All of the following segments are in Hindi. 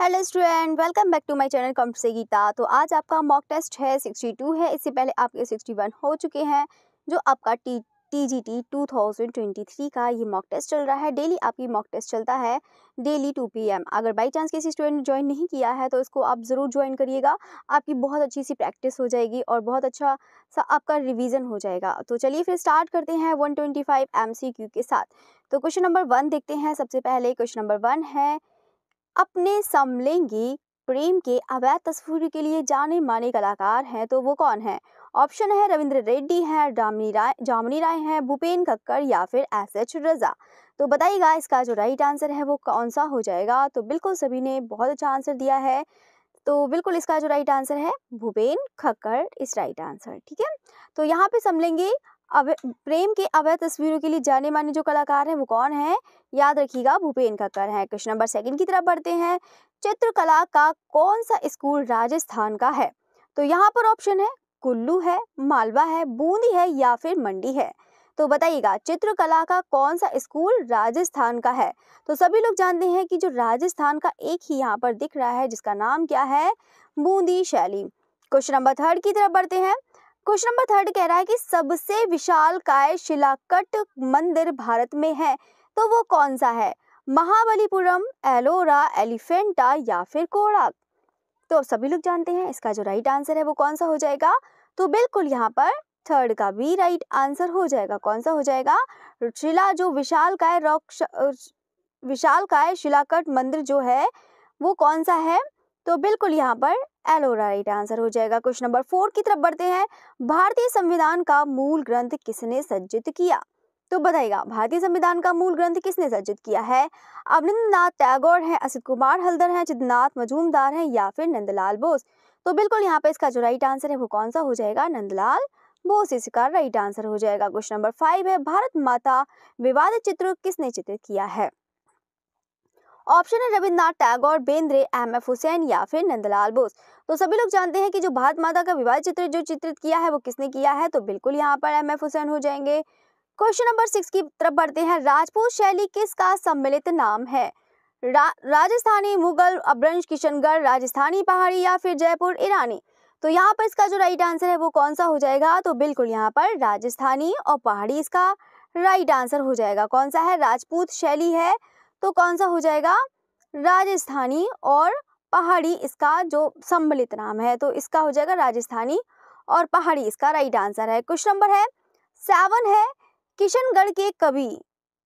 Hello student welcome back to my channel कॉम्प से गीता तो आज आपका मॉक टेस्ट है 62 है इससे पहले आपके 61 हो चुके हैं जो आपका T T G T two thousand twenty three का ये मॉक टेस्ट चल रहा है डेली आपकी मॉक टेस्ट चलता है डेली टू पी एम अगर बाई चांस किसी स्टूडेंट ने ज्वाइन नहीं किया है तो इसको आप ज़रूर ज्वाइन करिएगा आपकी बहुत अच्छी सी प्रैक्टिस हो जाएगी और बहुत अच्छा सा आपका रिविज़न हो जाएगा तो चलिए फिर स्टार्ट करते हैं one twenty five M C Q के साथ तो क्वेश्चन नंबर वन देखते हैं सबसे पहले क्वेश्चन नंबर वन है अपने समलिंगी प्रेम के अवैध तस्वीर के लिए जाने माने कलाकार हैं तो वो कौन है ऑप्शन है रविंद्र रेड्डी हैं डामनी राय जामनी राय हैं भूपेन कक्कर या फिर एस एच रजा तो बताइएगा इसका जो राइट आंसर है वो कौन सा हो जाएगा तो बिल्कुल सभी ने बहुत अच्छा आंसर दिया है तो बिल्कुल इसका जो राइट आंसर है भूपेन खक्कर इस राइट आंसर ठीक है तो यहाँ पे समलेंगे अवै प्रेम के अवैध तस्वीरों के लिए जाने माने जो कलाकार हैं वो कौन हैं याद रखिएगा भूपेन कक्कर हैं क्वेश्चन नंबर सेकंड की तरफ बढ़ते हैं चित्रकला का कौन सा स्कूल राजस्थान का है तो यहाँ पर ऑप्शन है कुल्लू है मालवा है बूंदी है या फिर मंडी है तो बताइएगा चित्रकला का कौन सा स्कूल राजस्थान का है तो सभी लोग जानते हैं कि जो राजस्थान का एक ही यहाँ पर दिख रहा है जिसका नाम क्या है बूंदी शैली क्वेश्चन नंबर थर्ड की तरफ बढ़ते हैं क्वेश्चन नंबर थर्ड कह रहा है कि सबसे विशाल काय शिलाकट मंदिर भारत में है तो वो कौन सा है महाबलीपुरम एलोरा एलिफेंटा या फिर कोड़ाक तो सभी लोग जानते हैं इसका जो राइट आंसर है वो कौन सा हो जाएगा तो बिल्कुल यहाँ पर थर्ड का भी राइट आंसर हो जाएगा कौन सा हो जाएगा शिला जो विशाल काय रॉक विशाल काय शिलाकट मंदिर जो है वो कौन सा है तो बिल्कुल यहाँ पर एलोरा राइट आंसर हो जाएगा क्वेश्चन नंबर फोर की तरफ बढ़ते हैं भारतीय संविधान का मूल ग्रंथ किसने सज्जित किया तो बताइएगा भारतीय संविधान का मूल ग्रंथ किसने सज्जित किया है अवनिंद्र नाथ टैगोर है असित कुमार हल्दर है चिदनाथ मजूमदार है या फिर नंदलाल बोस तो बिल्कुल यहाँ पे इसका जो राइट आंसर है वो कौन सा हो जाएगा नंदलाल बोस इसका राइट आंसर हो जाएगा क्वेश्चन नंबर फाइव है भारत माता विवाद चित्र किसने चित्रित किया है ऑप्शन है रविन्द्रनाथ टैगोर बेंद्रे एम एफ हुसैन या फिर नंदलाल बोस तो सभी लोग जानते हैं कि जो भारत माता का विवाह चित्र जो चित्रित किया है वो किसने किया है तो बिल्कुल यहाँ पर एम एफ हुसैन हो जाएंगे क्वेश्चन नंबर सिक्स की तरफ बढ़ते हैं राजपूत शैली किसका सम्मिलित नाम है रा, राजस्थानी मुगल अब्रंश किशनगढ़ राजस्थानी पहाड़ी या फिर जयपुर ईरानी तो यहाँ पर इसका जो राइट आंसर है वो कौन सा हो जाएगा तो बिल्कुल यहाँ पर राजस्थानी और पहाड़ी इसका राइट आंसर हो जाएगा कौन सा है राजपूत शैली है तो कौन सा हो जाएगा राजस्थानी और पहाड़ी इसका जो सम्मिलित नाम है तो इसका हो जाएगा राजस्थानी और पहाड़ी इसका राइट आंसर है क्वेश्चन नंबर है सेवन है किशनगढ़ के कवि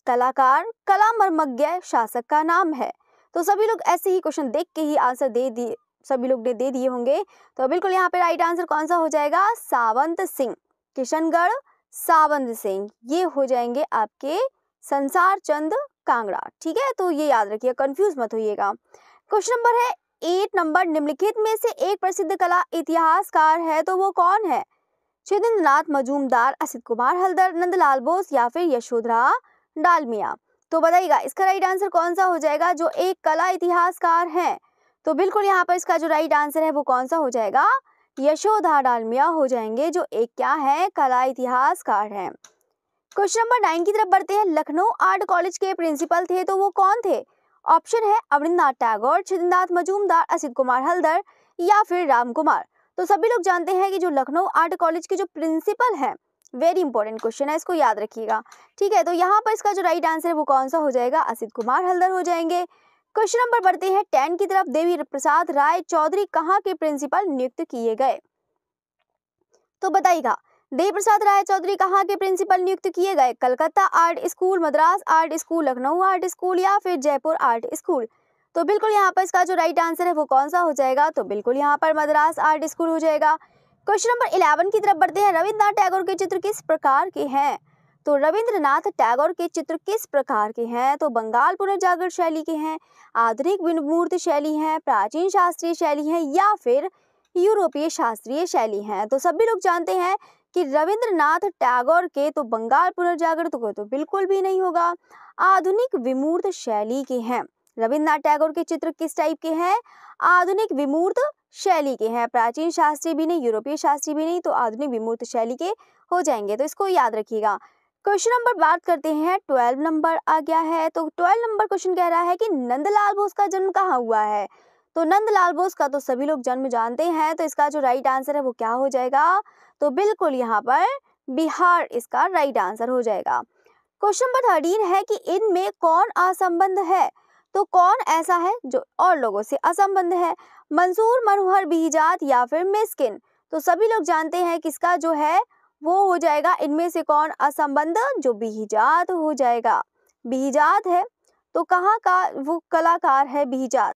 कलाकार कला मर्मज्ञ शासक का नाम है तो सभी लोग ऐसे ही क्वेश्चन देख के ही आंसर दे दिए सभी लोग ने दे दिए होंगे तो बिल्कुल यहाँ पे राइट आंसर कौन सा हो जाएगा सावंत सिंह किशनगढ़ सावंत सिंह ये हो जाएंगे आपके संसार चंद कांगड़ा ठीक है तो ये याद रखिए कंफ्यूज मत होइएगा क्वेश्चन नंबर है एट नंबर निम्नलिखित में से एक प्रसिद्ध कला इतिहासकार है तो वो कौन है चेतेंद्रनाथ मजूमदार असित कुमार हल्दर नंदलाल बोस या फिर यशोधरा डालमिया तो बताइएगा इसका राइट आंसर कौन सा हो जाएगा जो एक कला इतिहासकार है तो बिल्कुल यहाँ पर इसका जो राइट आंसर है वो कौन सा हो जाएगा यशोधा डालमिया हो जाएंगे जो एक क्या है कला इतिहासकार है क्वेश्चन नंबर नाइन की तरफ बढ़ते हैं लखनऊ आर्ट कॉलेज के प्रिंसिपल थे तो वो कौन थे ऑप्शन है अवरिंदनाथ टैगोर छिंद्रनाथ मजूमदार असित कुमार हल्दर या फिर राम कुमार तो सभी लोग जानते हैं कि जो लखनऊ आर्ट कॉलेज के जो प्रिंसिपल हैं वेरी इंपॉर्टेंट क्वेश्चन है इसको याद रखिएगा ठीक है तो यहाँ पर इसका जो राइट आंसर है वो कौन सा हो जाएगा असित कुमार हल्दर हो जाएंगे क्वेश्चन नंबर बढ़ते हैं टेन की तरफ देवी प्रसाद राय चौधरी कहाँ के प्रिंसिपल नियुक्त किए गए तो बताइएगा देव प्रसाद राय चौधरी कहाँ के प्रिंसिपल नियुक्त किए गए Calcutta art school Madras art school Lucknow art school या फिर जयपुर आर्ट स्कूल तो बिल्कुल यहाँ पर इसका जो राइट आंसर है वो कौन सा हो जाएगा तो बिल्कुल यहाँ पर मद्रास आर्ट स्कूल हो जाएगा क्वेश्चन नंबर इलेवन की तरफ बढ़ते हैं रविन्द्रनाथ टैगोर के चित्र किस प्रकार के हैं तो रविंद्रनाथ टैगोर के चित्र किस प्रकार के हैं तो बंगाल पुनर्जागरण शैली के हैं आधुनिक विनमूर्त शैली हैं प्राचीन शास्त्रीय शैली हैं या फिर यूरोपीय शास्त्रीय शैली हैं तो सभी लोग जानते हैं कि रविंद्रनाथ टैगोर के तो बंगाल पुनर्जागृत को तो बिल्कुल भी नहीं होगा आधुनिक विमूर्त शैली के हैं रविन्द्रनाथ टैगोर के चित्र किस टाइप के हैं आधुनिक विमूर्त शैली के हैं प्राचीन शास्त्री भी नहीं यूरोपीय शास्त्री भी नहीं तो आधुनिक विमूर्त शैली के हो जाएंगे तो इसको याद रखिएगा क्वेश्चन नंबर बात करते हैं ट्वेल्व नंबर आ गया है तो ट्वेल्व नंबर क्वेश्चन कह रहा है कि नंदलाल बोस का जन्म कहाँ हुआ है तो नंदलाल बोस का तो सभी लोग जन्म जानते हैं तो इसका जो राइट आंसर है वो क्या हो जाएगा तो बिल्कुल यहाँ पर बिहार इसका राइट आंसर हो जाएगा क्वेश्चन नंबर थर्टीन है कि इनमें कौन असंबंध है तो कौन ऐसा है जो और लोगों से असंबंध है मंसूर मनोहर बीजात या फिर मिसकिन तो सभी लोग जानते हैं किसका जो है वो हो जाएगा इनमें से कौन असंबंध जो बीजात हो जाएगा बीजात है तो कहाँ का वो कलाकार है बीजात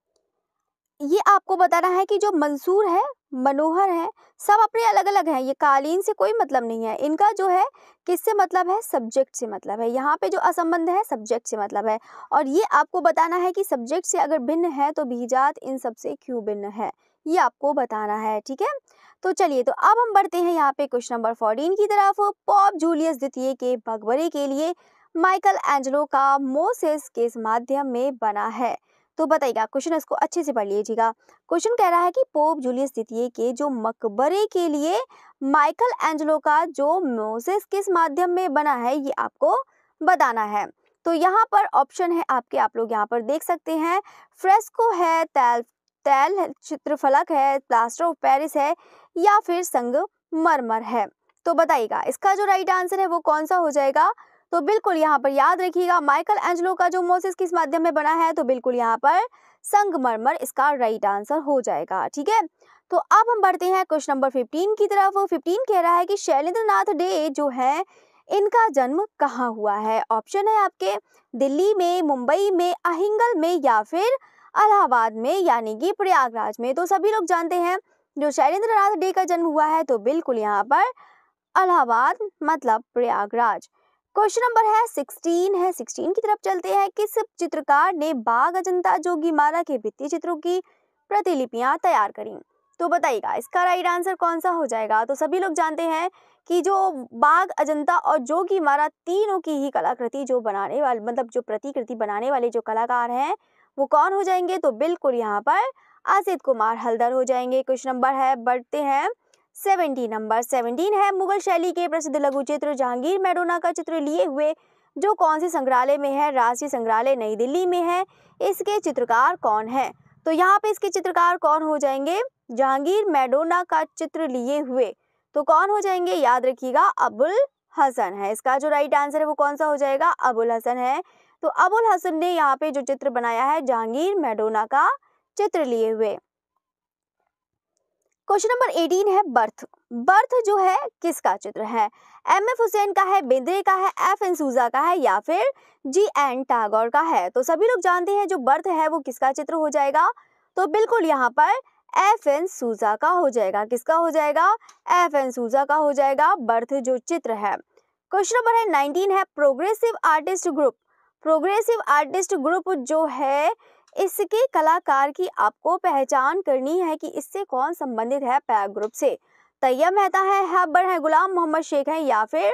ये आपको बताना है कि जो मंसूर है मनोहर है सब अपने अलग अलग हैं ये कालीन से कोई मतलब नहीं है इनका जो है किससे मतलब है सब्जेक्ट से मतलब है यहाँ पे जो असंबंध है सब्जेक्ट से मतलब है और ये आपको बताना है कि सब्जेक्ट से अगर भिन्न है तो बीजात इन सब से क्यों भिन्न है ये आपको बताना है ठीक है तो चलिए तो अब हम बढ़ते हैं यहाँ पे क्वेश्चन नंबर फोर्टीन की तरफ पॉप जूलियस द्वितीय के भगवरे के लिए माइकल एंजलो का मोसेस किस माध्यम में बना है तो बताइएगा क्वेश्चन इसको अच्छे से पढ़ लीजिएगा क्वेश्चन कह रहा है कि पोप जूलियस द्वितीय के जो मकबरे के लिए माइकल एंजलो का जो मोसेस किस माध्यम में बना है ये आपको बताना है तो यहाँ पर ऑप्शन है आपके आप लोग यहाँ पर देख सकते हैं फ्रेस्को है तैल तैल चित्रफलक है प्लास्टर ऑफ पेरिस है या फिर संग मरमर है तो बताइएगा इसका जो राइट आंसर है वो कौन सा हो जाएगा तो बिल्कुल यहाँ पर याद रखिएगा माइकल एंजलो का जो मोसिस किस माध्यम में बना है तो बिल्कुल यहाँ पर संगमरमर इसका राइट आंसर हो जाएगा ठीक है तो अब हम बढ़ते हैं क्वेश्चन नंबर 15 की तरफ 15 कह रहा है कि शैलेंद्र नाथ डे जो है इनका जन्म कहाँ हुआ है ऑप्शन है आपके दिल्ली में मुंबई में अहिंगल में या फिर अलाहाबाद में यानी कि प्रयागराज में तो सभी लोग जानते हैं जो शैलेंद्र नाथ डे का जन्म हुआ है तो बिल्कुल यहाँ पर अलाहाबाद मतलब प्रयागराज क्वेश्चन नंबर है सिक्सटीन है सिक्सटीन की तरफ चलते हैं किस चित्रकार ने बाघ अजंता जोगी मारा के भित्ति चित्रों की प्रतिलिपियां तैयार करी तो बताइएगा इसका राइट आंसर कौन सा हो जाएगा तो सभी लोग जानते हैं कि जो बाघ अजंता और जोगी मारा तीनों की ही कलाकृति जो बनाने वाले मतलब जो प्रतिकृति बनाने वाले जो कलाकार हैं वो कौन हो जाएंगे तो बिल्कुल यहाँ पर आसित कुमार हलदर हो जाएंगे क्वेश्चन नंबर है बढ़ते हैं सेवेंटीन नंबर सेवेंटीन है मुगल शैली के प्रसिद्ध लघु चित्र जहांगीर मैडोना का चित्र लिए हुए जो कौन से संग्रहालय में है राष्ट्रीय संग्रहालय नई दिल्ली में है इसके चित्रकार कौन है तो यहाँ पे इसके चित्रकार कौन हो जाएंगे जहांगीर मैडोना का चित्र लिए हुए तो कौन हो जाएंगे याद रखिएगा अबुल हसन है इसका जो राइट आंसर है वो कौन सा हो जाएगा अबुल हसन है तो अबुल हसन ने यहाँ पे जो चित्र बनाया है जहांगीर मैडोना का चित्र लिए हुए क्वेश्चन नंबर एटीन है बर्थ बर्थ जो है किसका चित्र है एम एफ हुसैन का है बेंद्रे का है एफ एनसूजा का है या फिर जी एन टागोर का है तो सभी लोग जानते हैं जो बर्थ है वो किसका चित्र हो जाएगा तो बिल्कुल यहाँ पर एफ एन सूजा का हो जाएगा किसका हो जाएगा एफ एन सूजा का हो जाएगा बर्थ जो चित्र है क्वेश्चन नंबर है नाइनटीन है progressive artist group progressive artist group जो है इसके कलाकार की आपको पहचान करनी है कि इससे कौन संबंधित है पैक ग्रुप से तैयब मेहता है हैबर है गुलाम मोहम्मद शेख है या फिर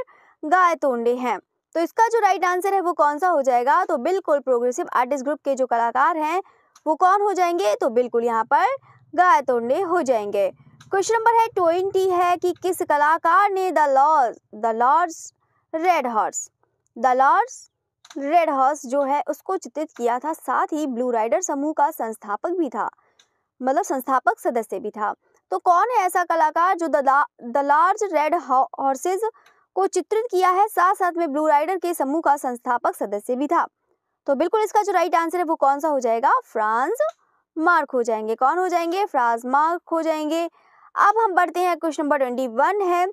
गाय तोंडे हैं तो इसका जो राइट आंसर है वो कौन सा हो जाएगा तो बिल्कुल प्रोग्रेसिव आर्टिस्ट ग्रुप के जो कलाकार हैं वो कौन हो जाएंगे तो बिल्कुल यहाँ पर गाय तोंडे हो जाएंगे क्वेश्चन नंबर है ट्वेंटी है कि किस कलाकार ने the lord the lord's red horse the lord's red horse जो है उसको चित्रित किया था साथ ही ब्लू राइडर समूह का संस्थापक भी था मतलब संस्थापक सदस्य भी था तो कौन है ऐसा कलाकार जो द लार्ज रेड हॉर्सेज को चित्रित किया है साथ साथ में ब्लू राइडर के समूह का संस्थापक सदस्य भी था तो बिल्कुल इसका जो राइट आंसर है वो कौन सा हो जाएगा फ्रांस मार्क हो जाएंगे कौन हो जाएंगे फ्रांस मार्क हो जाएंगे अब हम बढ़ते हैं क्वेश्चन नंबर ट्वेंटी वन है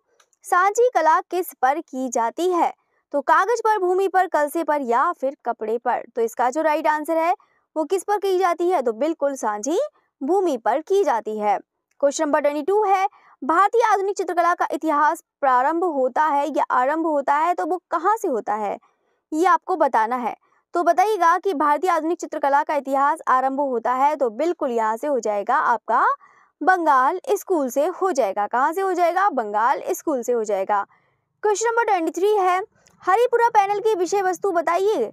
सांची कला किस पर की जाती है तो कागज पर भूमि पर कलसे पर या फिर कपड़े पर तो इसका जो राइट आंसर है वो किस पर की जाती है तो बिल्कुल सांझी भूमि पर की जाती है क्वेश्चन नंबर ट्वेंटी टू है भारतीय आधुनिक चित्रकला का इतिहास प्रारंभ होता है या आरंभ होता है तो वो कहाँ से होता है ये आपको बताना है तो बताइएगा कि भारतीय आधुनिक चित्रकला का इतिहास आरंभ होता है तो बिल्कुल यहाँ से हो जाएगा आपका बंगाल स्कूल से हो जाएगा कहाँ से हो जाएगा बंगाल स्कूल से हो जाएगा क्वेश्चन नंबर ट्वेंटी थ्री है हरिपुरा पैनल की विषय वस्तु बताइए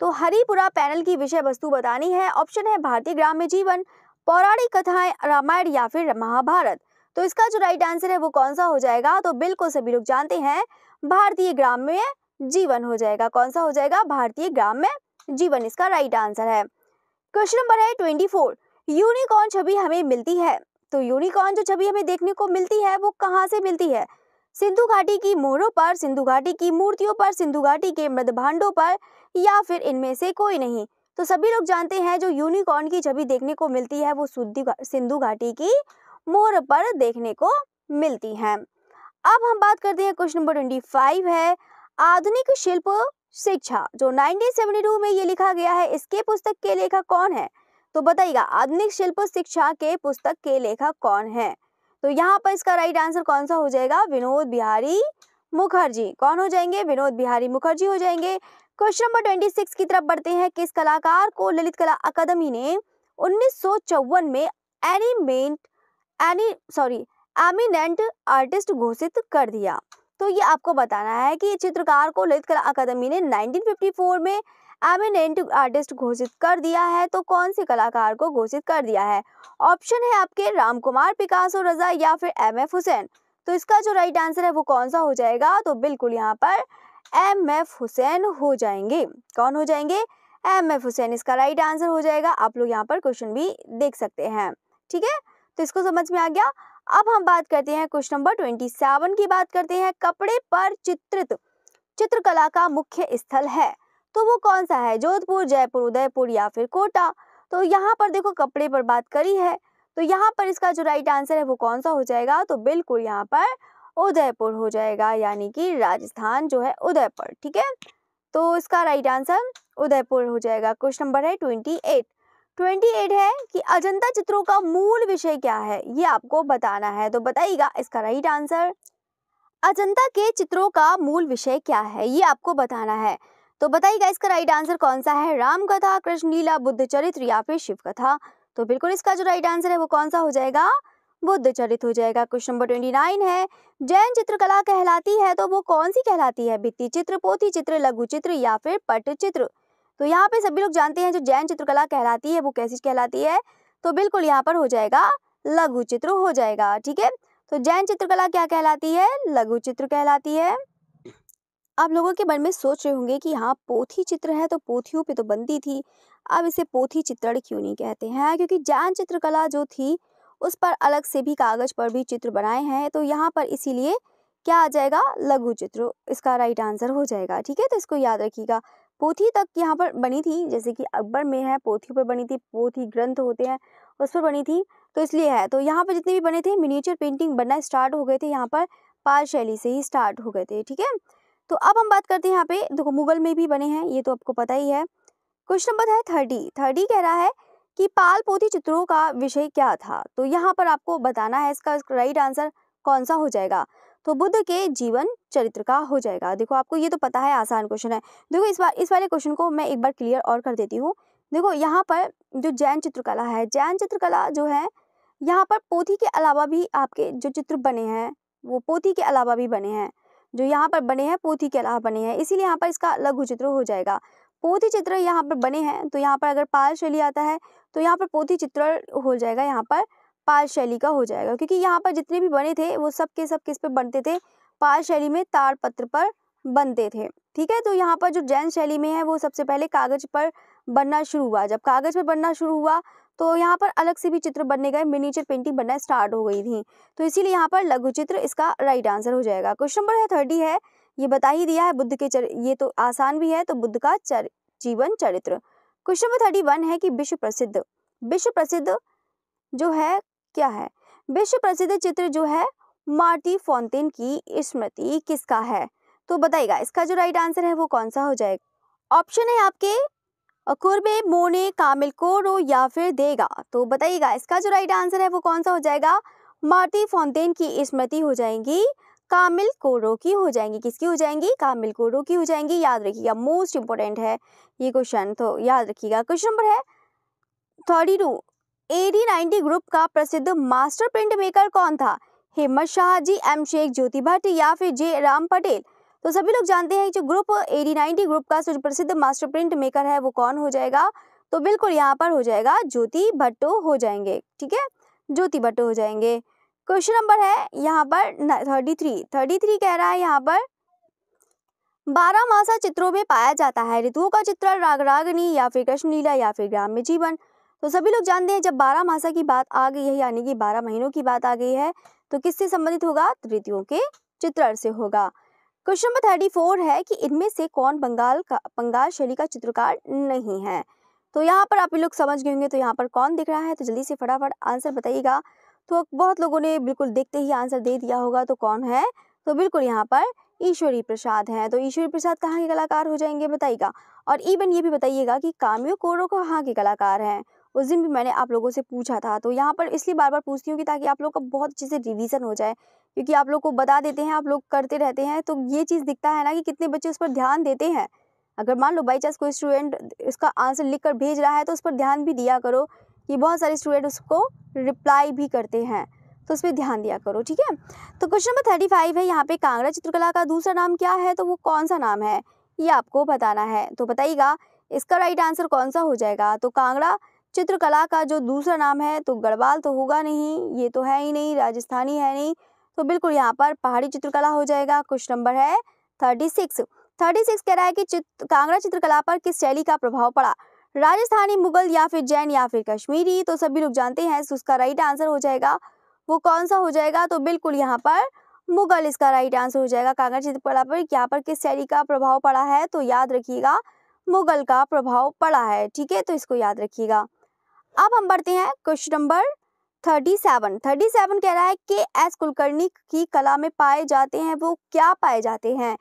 तो हरिपुरा पैनल की विषय वस्तु बतानी है ऑप्शन है भारतीय ग्राम्य जीवन पौराणिक कथाएं रामायण या फिर महाभारत तो इसका जो राइट आंसर है वो कौन सा हो जाएगा तो बिल्कुल सभी लोग जानते हैं भारतीय ग्राम्य जीवन हो जाएगा कौन सा हो जाएगा भारतीय ग्राम्य जीवन इसका राइट आंसर है क्वेश्चन नंबर है ट्वेंटी फोर यूनिकॉर्न छवि हमें मिलती है तो यूनिकॉर्न जो छवि हमें देखने को मिलती है वो कहाँ से मिलती है सिंधु घाटी की मोहरों पर सिंधु घाटी की मूर्तियों पर सिंधु घाटी के मृद भांडों पर या फिर इनमें से कोई नहीं तो सभी लोग जानते हैं जो यूनिकॉर्न की छवि देखने को मिलती है वो सिंधु घाटी की मोर पर देखने को मिलती है अब हम बात करते हैं क्वेश्चन नंबर ट्वेंटी फाइव है आधुनिक शिल्प शिक्षा जो 1972 में ये लिखा गया है इसके पुस्तक के लेखक कौन है तो बताइएगा आधुनिक शिल्प शिक्षा के पुस्तक के लेखक कौन है तो यहाँ पर इसका राइट आंसर कौन सा हो जाएगा विनोद बिहारी मुखर्जी कौन हो जाएंगे विनोद बिहारी मुखर्जी हो जाएंगे क्वेश्चन नंबर ट्वेंटी सिक्स की तरफ बढ़ते हैं किस कलाकार को ललित कला अकादमी ने उन्नीस में eminent any sorry eminent artist घोषित कर दिया तो ये आपको बताना है कि चित्रकार को ललित कला अकादमी ने 1954 में एमिनेंट आर्टिस्ट घोषित कर दिया है तो कौन से कलाकार को घोषित कर दिया है ऑप्शन है आपके राम कुमार पिकासो रजा या फिर एम एफ हुसैन तो इसका जो राइट आंसर है वो कौन सा हो जाएगा तो बिल्कुल यहाँ पर एम एफ हुसैन हो जाएंगे कौन हो जाएंगे एम एफ हुसैन इसका राइट आंसर हो जाएगा आप लोग यहाँ पर क्वेश्चन भी देख सकते हैं ठीक है तो इसको समझ में आ गया अब हम बात करते हैं क्वेश्चन नंबर ट्वेंटी सेवन की बात करते हैं कपड़े पर चित्रित चित्रकला का मुख्य स्थल है तो वो कौन सा है जोधपुर जयपुर उदयपुर या फिर कोटा तो यहाँ पर देखो कपड़े पर बात करी है तो यहाँ पर इसका जो राइट आंसर है वो कौन सा हो जाएगा तो बिल्कुल यहाँ पर उदयपुर हो जाएगा यानी कि राजस्थान जो है उदयपुर ठीक है तो इसका राइट आंसर उदयपुर हो जाएगा क्वेश्चन नंबर है ट्वेंटी एट ट्वेंटी एट है कि अजंता चित्रों का मूल विषय क्या है ये आपको बताना है तो बताइएगा इसका राइट आंसर अजंता के चित्रों का मूल विषय क्या है ये आपको बताना है तो बताइएगा इसका राइट आंसर कौन सा है राम कथा कृष्ण लीला बुद्ध चरित्र या फिर शिव कथा तो बिल्कुल इसका जो राइट आंसर है वो कौन सा हो जाएगा बुद्ध चरित हो जाएगा क्वेश्चन नंबर ट्वेंटी नाइन है जैन चित्रकला कहलाती है तो वो कौन सी कहलाती है भित्ति चित्र पोथी चित्र लघु चित्र या फिर पट चित्र तो यहाँ पे सभी लोग जानते हैं जो जैन चित्रकला कहलाती है वो कैसी कहलाती है तो बिल्कुल यहाँ पर हो जाएगा लघु चित्र हो जाएगा ठीक है तो जैन चित्रकला क्या कहलाती है लघु चित्र कहलाती है आप लोगों के मन में सोच रहे होंगे कि हाँ पोथी चित्र है तो पोथियों पे तो बनती थी अब इसे पोथी चित्रण क्यों नहीं कहते हैं क्योंकि जैन चित्रकला जो थी उस पर अलग से भी कागज़ पर भी चित्र बनाए हैं तो यहाँ पर इसीलिए क्या आ जाएगा लघु चित्र इसका राइट आंसर हो जाएगा ठीक है तो इसको याद रखिएगा पोथी तक यहाँ पर बनी थी जैसे कि अकबर में है पोथी पर बनी थी पोथी ग्रंथ होते हैं उस पर बनी थी तो इसलिए है तो यहाँ पर जितने भी बने थे मिनीचर पेंटिंग बनना स्टार्ट हो गए थे यहाँ पर पाल शैली से ही स्टार्ट हो गए थे ठीक है तो अब हम बात करते हैं यहाँ पे देखो मुगल में भी बने हैं ये तो आपको पता ही है क्वेश्चन नंबर है थर्टी थर्टी कह रहा है कि पाल पोथी चित्रों का विषय क्या था तो यहाँ पर आपको बताना है इसका राइट आंसर कौन सा हो जाएगा तो बुद्ध के जीवन चरित्र का हो जाएगा देखो आपको ये तो पता है आसान क्वेश्चन है देखो इस बार इस वाले क्वेश्चन को मैं एक बार क्लियर और कर देती हूँ देखो यहाँ पर जो जैन चित्रकला है जैन चित्रकला जो है यहाँ पर पोथी के अलावा भी आपके जो चित्र बने हैं वो पोथी के अलावा भी बने हैं जो यहाँ पर बने हैं पोथी के अलावा बने हैं इसीलिए यहाँ पर इसका लघु चित्र हो जाएगा पोथी चित्र यहाँ पर बने हैं तो यहाँ पर अगर पाल शैली आता है तो यहाँ पर पोथी चित्र हो जाएगा यहाँ पर पाल शैली का हो जाएगा क्योंकि यहाँ पर जितने भी बने थे वो सब के सब किस पर बनते थे पाल शैली में ताड़ पत्र पर बनते थे ठीक है तो यहाँ पर जो जैन शैली में है वो सबसे पहले कागज पर बनना शुरू हुआ जब कागज पर बनना शुरू हुआ तो यहाँ पर अलग से भी चित्र बनने गए मिनीचर पेंटिंग बनना स्टार्ट हो गई थी तो इसीलिए यहाँ पर लघु चित्र इसका राइट आंसर हो जाएगा क्वेश्चन नंबर है थर्टी है ये बता ही दिया है बुद्ध के चर ये तो आसान भी है तो बुद्ध का चर जीवन चरित्र क्वेश्चन नंबर थर्टी वन है कि विश्व प्रसिद्ध विश्व प्रसिद्ध जो है क्या है विश्व प्रसिद्ध चित्र जो है मार्टी फॉन्टेन की स्मृति किसका है तो बताइएगा इसका जो राइट आंसर है वो कौन सा हो जाएगा ऑप्शन है आपके अकुरबे मोने कामिल रो या फिर देगा तो बताइएगा इसका जो राइट आंसर है वो कौन सा हो जाएगा मार्टी फाउंटेन की स्मृति हो जाएंगी कामिल कोरो की हो जाएंगी किसकी हो जाएंगी कामिल कोरो की हो जाएंगी याद रखिएगा मोस्ट इंपॉर्टेंट है ये क्वेश्चन तो याद रखिएगा क्वेश्चन नंबर है thirty two the ninety group का प्रसिद्ध मास्टर प्रिंट मेकर कौन था हेमत शाह जी एम शेख ज्योति भट्ट या फिर जे राम पटेल तो सभी लोग जानते हैं जो ग्रुप एडी नाइनटी ग्रुप का सुप्रसिद्ध मास्टर प्रिंट मेकर है वो कौन हो जाएगा तो बिल्कुल यहाँ पर हो जाएगा ज्योति भट्टो हो जाएंगे ठीक है ज्योति भट्टो हो जाएंगे क्वेश्चन नंबर है यहाँ पर थर्टी थ्री थर्टी थ्री कह रहा है यहाँ पर बारह मासा चित्रों में पाया जाता है ऋतुओं का चित्र राग रागनी या फिर कृष्ण लीला या फिर ग्राम्य जीवन तो सभी लोग जानते हैं जब बारह मासा की बात आ गई है यानी कि बारह महीनों की बात आ गई है तो किससे संबंधित होगा तो ऋतुओं के चित्र से होगा क्वेश्चन नंबर थर्टी फोर है कि इनमें से कौन बंगाल का बंगाल शैली का चित्रकार नहीं है तो यहाँ पर आप लोग समझ गए होंगे तो यहाँ पर कौन दिख रहा है तो जल्दी से फटाफट आंसर बताइएगा तो बहुत लोगों ने बिल्कुल देखते ही आंसर दे दिया होगा तो कौन है तो बिल्कुल यहाँ पर ईश्वरी प्रसाद हैं तो ईश्वरी प्रसाद कहाँ के कलाकार हो जाएंगे बताइएगा और इवन ये भी बताइएगा कि कामियो कोरो कहाँ के कलाकार हैं उस दिन भी मैंने आप लोगों से पूछा था तो यहाँ पर इसलिए बार बार पूछती हूँ कि ताकि आप लोग का बहुत अच्छे से रिविज़न हो जाए क्योंकि आप लोग को बता देते हैं आप लोग करते रहते हैं तो ये चीज़ दिखता है ना कि कितने बच्चे उस पर ध्यान देते हैं अगर मान लो बाई चांस कोई स्टूडेंट उसका आंसर लिख कर भेज रहा है तो उस पर ध्यान भी दिया करो कि बहुत सारे स्टूडेंट उसको रिप्लाई भी करते हैं तो उस पर ध्यान दिया करो ठीक है तो क्वेश्चन नंबर थर्टी फाइव है यहाँ पे कांगड़ा चित्रकला का दूसरा नाम क्या है तो वो कौन सा नाम है ये आपको बताना है तो बताइएगा इसका राइट आंसर कौन सा हो जाएगा तो कांगड़ा चित्रकला का जो दूसरा नाम है तो गढ़वाल तो होगा नहीं ये तो है ही नहीं राजस्थानी है नहीं तो बिल्कुल यहाँ पर पहाड़ी चित्रकला हो जाएगा क्वेश्चन नंबर है थर्टी सिक्स थर्टी सिक्स कह रहा है कि चित्र कांगड़ा चित्रकला पर किस शैली का प्रभाव पड़ा राजस्थानी मुगल या फिर जैन या फिर कश्मीरी तो सभी लोग जानते हैं तो उसका राइट आंसर हो जाएगा वो कौन सा हो जाएगा तो बिल्कुल यहाँ पर मुगल इसका राइट आंसर हो जाएगा कांगड़ा चित्रकला पर यहाँ पर किस शैली का प्रभाव पड़ा है तो याद रखिएगा मुगल का प्रभाव पड़ा है ठीक है तो इसको याद रखिएगा अब हम बढ़ते हैं question number thirty seven thirty seven कह रहा है कि एस कुलकर्णी की कला में पाए जाते हैं वो क्या पाए जाते हैं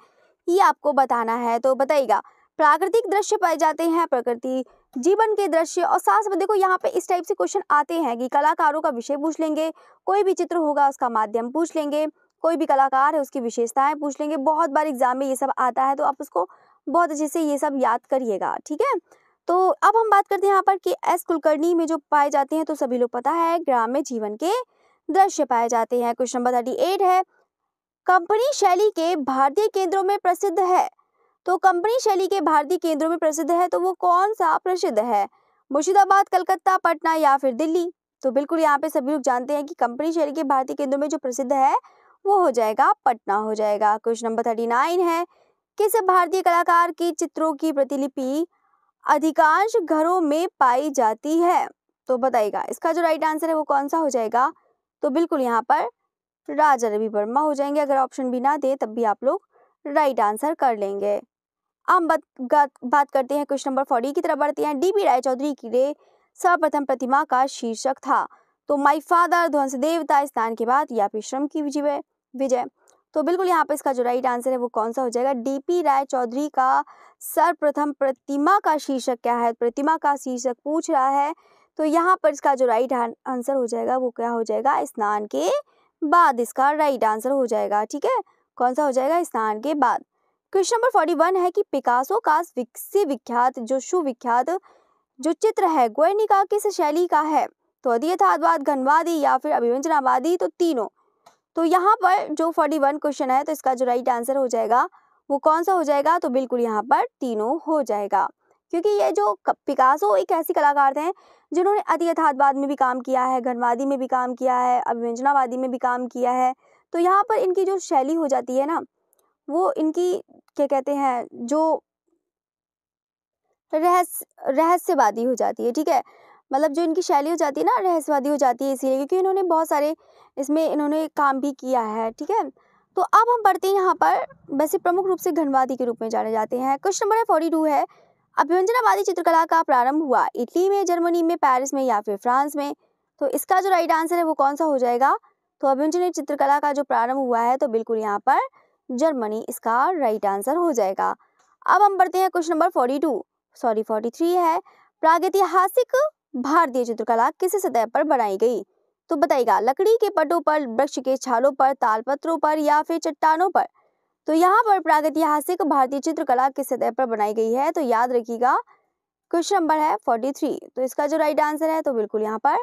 ये आपको बताना है तो बताइएगा प्राकृतिक दृश्य पाए जाते हैं प्रकृति जीवन के दृश्य और साथ में देखो यहाँ पे इस टाइप से क्वेश्चन आते हैं कि कलाकारों का विषय पूछ लेंगे कोई भी चित्र होगा उसका माध्यम पूछ लेंगे कोई भी कलाकार है उसकी विशेषताएं पूछ लेंगे बहुत बार एग्जाम में ये सब आता है तो आप उसको बहुत अच्छे से ये सब याद करिएगा ठीक है तो अब हम बात करते हैं यहाँ पर कि एस कुलकर्णी में जो पाए जाते हैं तो सभी लोग पता है में जीवन के दृश्य पाए जाते हैं क्वेश्चन नंबर थर्टी एट है कंपनी शैली के भारतीय केंद्रों में प्रसिद्ध है तो कंपनी शैली के भारतीय केंद्रों में प्रसिद्ध है तो वो कौन सा प्रसिद्ध है मुर्शिदाबाद कलकत्ता पटना या फिर दिल्ली तो बिल्कुल यहाँ पे सभी लोग जानते हैं कि कंपनी शैली के भारतीय केंद्रों में जो प्रसिद्ध है वो हो जाएगा पटना हो जाएगा क्वेश्चन नंबर थर्टी नाइन है किस भारतीय कलाकार की चित्रों की प्रतिलिपि अधिकांश घरों में पाई जाती है तो बताइएगा इसका जो राइट आंसर है वो कौन सा हो जाएगा तो बिल्कुल यहाँ पर राजा रवि वर्मा हो जाएंगे अगर ऑप्शन भी ना दे तब भी आप लोग राइट आंसर कर लेंगे हम बात बात करते हैं क्वेश्चन नंबर फोर्टी की तरफ बढ़ते हैं डी पी राय चौधरी की रे सर्वप्रथम प्रतिमा का शीर्षक था तो माई फादर ध्वंस देवता स्नान के बाद या फिर श्रम की विजय विजय तो बिल्कुल यहाँ पे इसका जो राइट आंसर है वो कौन सा हो जाएगा डीपी राय चौधरी का सर्वप्रथम प्रतिमा का शीर्षक क्या है प्रतिमा का शीर्षक पूछ रहा है तो यहाँ पर इसका जो राइट आंसर हो जाएगा वो क्या हो जाएगा स्नान के बाद इसका राइट आंसर हो जाएगा ठीक है कौन सा हो जाएगा स्नान के बाद क्वेश्चन नंबर फोर्टी वन है कि पिकासो का विकसित विख्यात जो सुविख्यात जो चित्र है गोयनिका किस शैली का है तो अधीयथावाद घनवादी या फिर अभिव्यंजनावादी तो तीनों तो यहाँ पर जो फोर्टी वन क्वेश्चन है तो इसका जो राइट आंसर हो जाएगा वो कौन सा हो जाएगा तो बिल्कुल यहाँ पर तीनों हो जाएगा क्योंकि ये जो पिकासो एक ऐसी कलाकार थे जिन्होंने अति यथातवाद में भी काम किया है घनवादी में भी काम किया है अभिव्यंजनावादी में भी काम किया है तो यहाँ पर इनकी जो शैली हो जाती है ना वो इनकी क्या कहते हैं जो रहस्य रहस्यवादी हो जाती है ठीक है मतलब जो इनकी शैली हो जाती है ना रहस्यवादी हो जाती है इसीलिए क्योंकि इन्होंने बहुत सारे इसमें इन्होंने काम भी किया है ठीक है तो अब हम पढ़ते हैं यहाँ पर वैसे प्रमुख रूप से घनवादी के रूप में जाने जाते हैं क्वेश्चन नंबर फोर्टी टू है अभ्यंजनावादी चित्रकला का प्रारंभ हुआ इटली में जर्मनी में पेरिस में या फिर फ्रांस में तो इसका जो राइट आंसर है वो कौन सा हो जाएगा तो अभिव्यंजन चित्रकला का जो प्रारंभ हुआ है तो बिल्कुल यहाँ पर जर्मनी इसका राइट आंसर हो जाएगा अब हम पढ़ते हैं question number forty two sorry forty three है प्रागैतिहासिक भारतीय चित्रकला किस सतह पर बनाई गई तो बताइएगा लकड़ी के पटों पर वृक्ष के छालों पर तालपत्रों पर या फिर चट्टानों पर तो यहाँ पर प्रागैतिहासिक भारतीय चित्रकला किस सतह पर बनाई गई है तो याद रखिएगा क्वेश्चन नंबर है फोर्टी थ्री तो इसका जो राइट आंसर है तो बिल्कुल यहाँ पर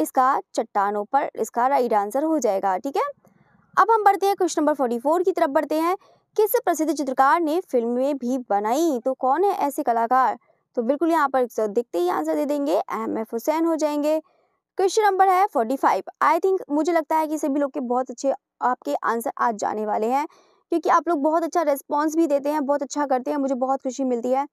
इसका चट्टानों पर इसका राइट आंसर हो जाएगा ठीक है अब हम बढ़ते हैं क्वेश्चन नंबर फोर्टी फोर की तरफ बढ़ते हैं किस प्रसिद्ध चित्रकार ने फिल्में भी बनाई तो कौन है ऐसे कलाकार तो बिल्कुल यहाँ पर दिखते ही आंसर दे देंगे एम एफ हुसैन हो जाएंगे क्वेश्चन नंबर है फोर्टी फाइव आई थिंक मुझे लगता है कि सभी लोग के बहुत अच्छे आपके आंसर आज जाने वाले हैं क्योंकि आप लोग बहुत अच्छा रिस्पॉन्स भी देते हैं बहुत अच्छा करते हैं मुझे बहुत खुशी मिलती है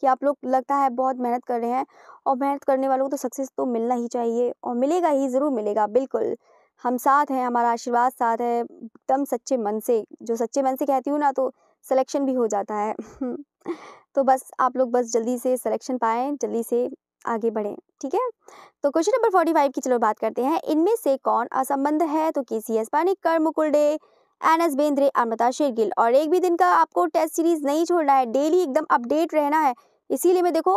कि आप लोग लगता है बहुत मेहनत कर रहे हैं और मेहनत करने वालों को तो सक्सेस तो मिलना ही चाहिए और मिलेगा ही ज़रूर मिलेगा बिल्कुल हम साथ हैं हमारा आशीर्वाद साथ है एकदम सच्चे मन से जो सच्चे मन से कहती हूँ ना तो सिलेक्शन भी हो जाता है तो बस आप लोग बस जल्दी से सिलेक्शन पाएँ जल्दी से आगे बढ़ें ठीक है तो क्वेश्चन नंबर फोर्टी फाइव की चलो बात करते हैं इनमें से कौन असंबंध है तो K C S Paniker Mukul Dey N S Bendre Amrita Shergil और एक भी दिन का आपको टेस्ट सीरीज नहीं छोड़ना है डेली एकदम अपडेट रहना है इसीलिए मैं देखो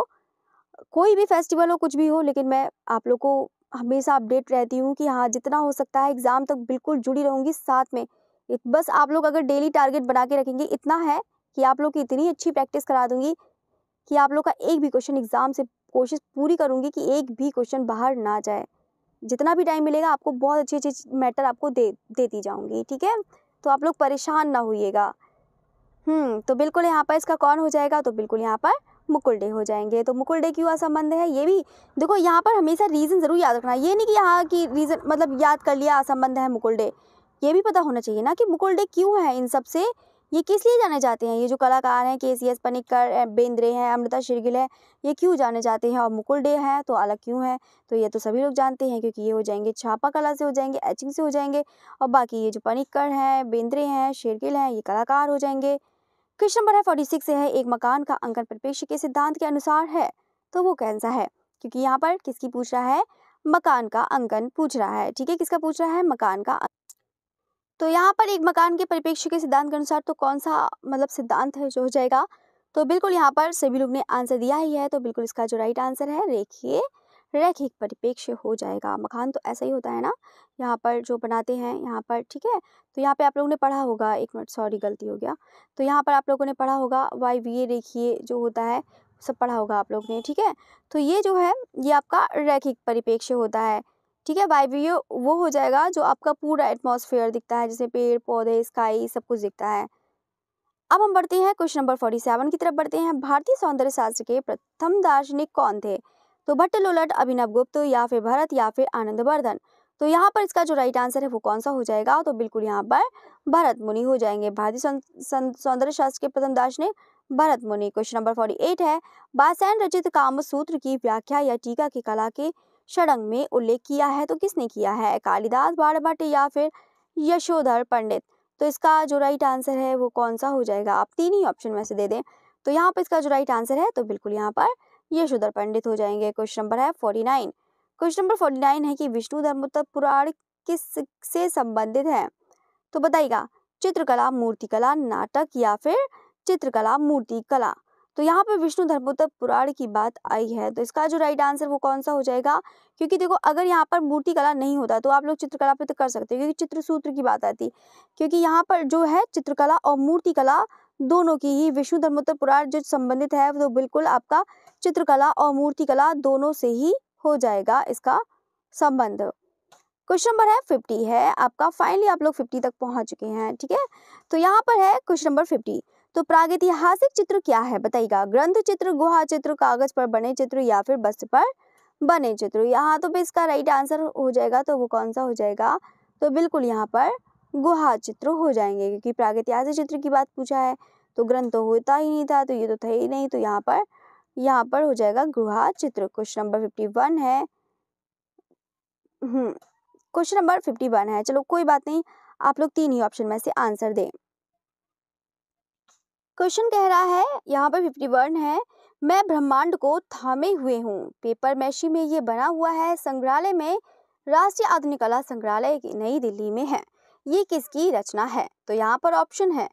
कोई भी फेस्टिवल हो कुछ भी हो लेकिन मैं आप लोग को हमेशा अपडेट रहती हूँ कि हाँ जितना हो सकता है एग्ज़ाम तक बिल्कुल जुड़ी रहूँगी साथ में बस आप लोग अगर डेली टारगेट बना के रखेंगे इतना है कि आप लोग की इतनी अच्छी प्रैक्टिस करा दूंगी कि आप लोग का एक भी क्वेश्चन एग्ज़ाम से कोशिश पूरी करूंगी कि एक भी क्वेश्चन बाहर ना जाए जितना भी टाइम मिलेगा आपको बहुत अच्छी अच्छी मैटर आपको दे देती जाऊंगी ठीक है तो आप लोग परेशान ना होइएगा हम्म, तो बिल्कुल यहाँ पर इसका कौन हो जाएगा तो बिल्कुल यहाँ पर मुकुल डे हो जाएंगे तो मुकुल डे क्यों असंबंध है ये भी देखो यहाँ पर हमेशा रीज़न ज़रूर याद रखना ये नहीं कि यहाँ की रीज़न मतलब याद कर लिया असंबंध है मुकुल डे ये भी पता होना चाहिए ना कि मुकुल डे क्यों है इन सब से ये किस लिए जाने जाते हैं ये जो कलाकार हैं के सी एस पनिक्कर बेंद्रे हैं अमृता शिरगिल है ये क्यों जाने जाते हैं और मुकुल डे है तो अलग क्यों है तो ये तो सभी लोग जानते हैं क्योंकि ये हो जाएंगे छापा कला से हो जाएंगे एचिंग से हो जाएंगे और बाकी ये जो पनिक्कर हैं बेंद्रे हैं शिरगिल हैं ये कलाकार हो जाएंगे क्वेश्चन नंबर है फोर्टी सिक्स है एक मकान का अंकन परिप्रेक्ष्य के सिद्धांत के अनुसार है तो वो कौन सा है क्योंकि यहाँ पर किसकी पूछ रहा है मकान का अंकन पूछ रहा है ठीक है किसका पूछ रहा है मकान का तो यहाँ पर एक मकान के परिप्रेक्ष्य के सिद्धांत के अनुसार तो कौन सा मतलब सिद्धांत है जो हो जाएगा तो बिल्कुल यहाँ पर सभी लोग ने आंसर दिया ही है तो बिल्कुल इसका जो राइट आंसर है रेखीय रैखिक परिप्रेक्ष्य हो जाएगा मकान तो ऐसा ही होता है ना यहाँ पर जो बनाते हैं यहाँ पर ठीक है तो यहाँ पे आप लोगों ने पढ़ा होगा एक मिनट सॉरी गलती हो गया तो यहाँ पर आप लोगों ने पढ़ा होगा वाई वी ए रेखीय जो होता है सब पढ़ा होगा आप लोग ने ठीक है तो ये जो है ये आपका रैखिक परिप्रेक्ष्य होता है ठीक है वायव्य वो हो जाएगा जो आपका पूरा एटमोसफेयर दिखता है जिसमें पेड़ पौधे स्काई सब कुछ दिखता है अब हम बढ़ते हैं क्वेश्चन नंबर फोर्टी सेवन की तरफ बढ़ते हैं भारतीय सौंदर्य शास्त्र के प्रथम दार्शनिक कौन थे तो भट्ट लोलट अभिनव गुप्त तो या फिर भरत या फिर आनंद वर्धन तो यहाँ पर इसका जो राइट आंसर है वो कौन सा हो जाएगा तो बिल्कुल यहाँ पर भरत मुनि हो जाएंगे भारतीय सौंदर्य शास्त्र के प्रथम दार्शनिक भरत मुनि क्वेश्चन नंबर फोर्टी है बासैन रचित काम सूत्र की व्याख्या या टीका की कला के षडंग में उल्लेख किया है तो किसने किया है कालिदास बाड़भट या फिर यशोधर पंडित तो इसका जो राइट आंसर है वो कौन सा हो जाएगा आप तीन ही ऑप्शन में से दे दें तो यहाँ पर इसका जो राइट आंसर है तो बिल्कुल यहाँ पर यशोधर पंडित हो जाएंगे क्वेश्चन नंबर है forty nine question number forty nine है कि विष्णु धर्मोत्तर पुराण किस से संबंधित है तो बताइएगा चित्रकला मूर्तिकला नाटक या फिर चित्रकला मूर्तिकला तो यहाँ पर विष्णु धर्मोत्तर पुराण की बात आई है तो इसका जो राइट आंसर वो कौन सा हो जाएगा क्योंकि देखो अगर यहाँ पर मूर्ति कला नहीं होता तो आप लोग चित्रकला पे तो कर सकते हो क्योंकि सूत्र की बात आती क्योंकि यहाँ पर जो है चित्रकला और मूर्ति कला दोनों की ही विष्णु धर्मोत्तर पुराण जो संबंधित है वो तो बिल्कुल आपका चित्रकला और मूर्ति कला दोनों से ही हो जाएगा इसका संबंध क्वेश्चन नंबर है फिफ्टी है आपका फाइनली आप लोग फिफ्टी तक पहुंच चुके हैं ठीक है तो यहाँ पर है क्वेश्चन नंबर फिफ्टी तो प्रागैतिहासिक चित्र क्या है बताइएगा ग्रंथ चित्र गुहा चित्र कागज पर बने चित्र या फिर वस्त्र पर बने चित्र यहाँ तो इसका राइट आंसर हो जाएगा तो वो कौन सा हो जाएगा तो बिल्कुल यहाँ पर गुहा चित्र हो जाएंगे क्योंकि प्रागैतिहासिक चित्र की बात पूछा है तो ग्रंथ तो होता ही नहीं था तो ये तो था ही नहीं तो यहाँ पर यहाँ पर हो जाएगा गुहा चित्र क्वेश्चन नंबर फिफ्टी वन है hmm, question number fifty one है चलो कोई बात नहीं आप लोग तीन ही ऑप्शन में से आंसर दें क्वेश्चन कह रहा है यहाँ पर फिफ्टी वन है मैं ब्रह्मांड को थामे हुए हूँ पेपर मैशी में ये बना हुआ है संग्रहालय में राष्ट्रीय आधुनिक कला संग्रहालय नई दिल्ली में है ये किसकी रचना है तो यहाँ पर ऑप्शन है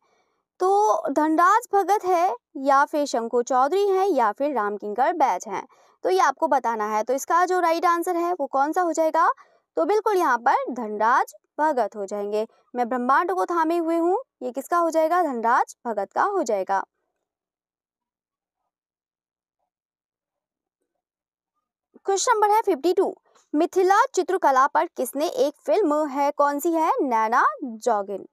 तो धनराज भगत है या फिर शंकु चौधरी है या फिर रामकिंकर बैज हैं तो ये आपको बताना है तो इसका जो राइट आंसर है वो कौन सा हो जाएगा तो बिल्कुल यहाँ पर धनराज भगत हो जाएंगे मैं ब्रह्मांड को थामे हुए हूँ ये किसका हो जाएगा धनराज भगत का हो जाएगा क्वेश्चन नंबर है फिफ्टी टू मिथिला चित्रकला पर किसने एक फिल्म है कौन सी है नैना जोगिन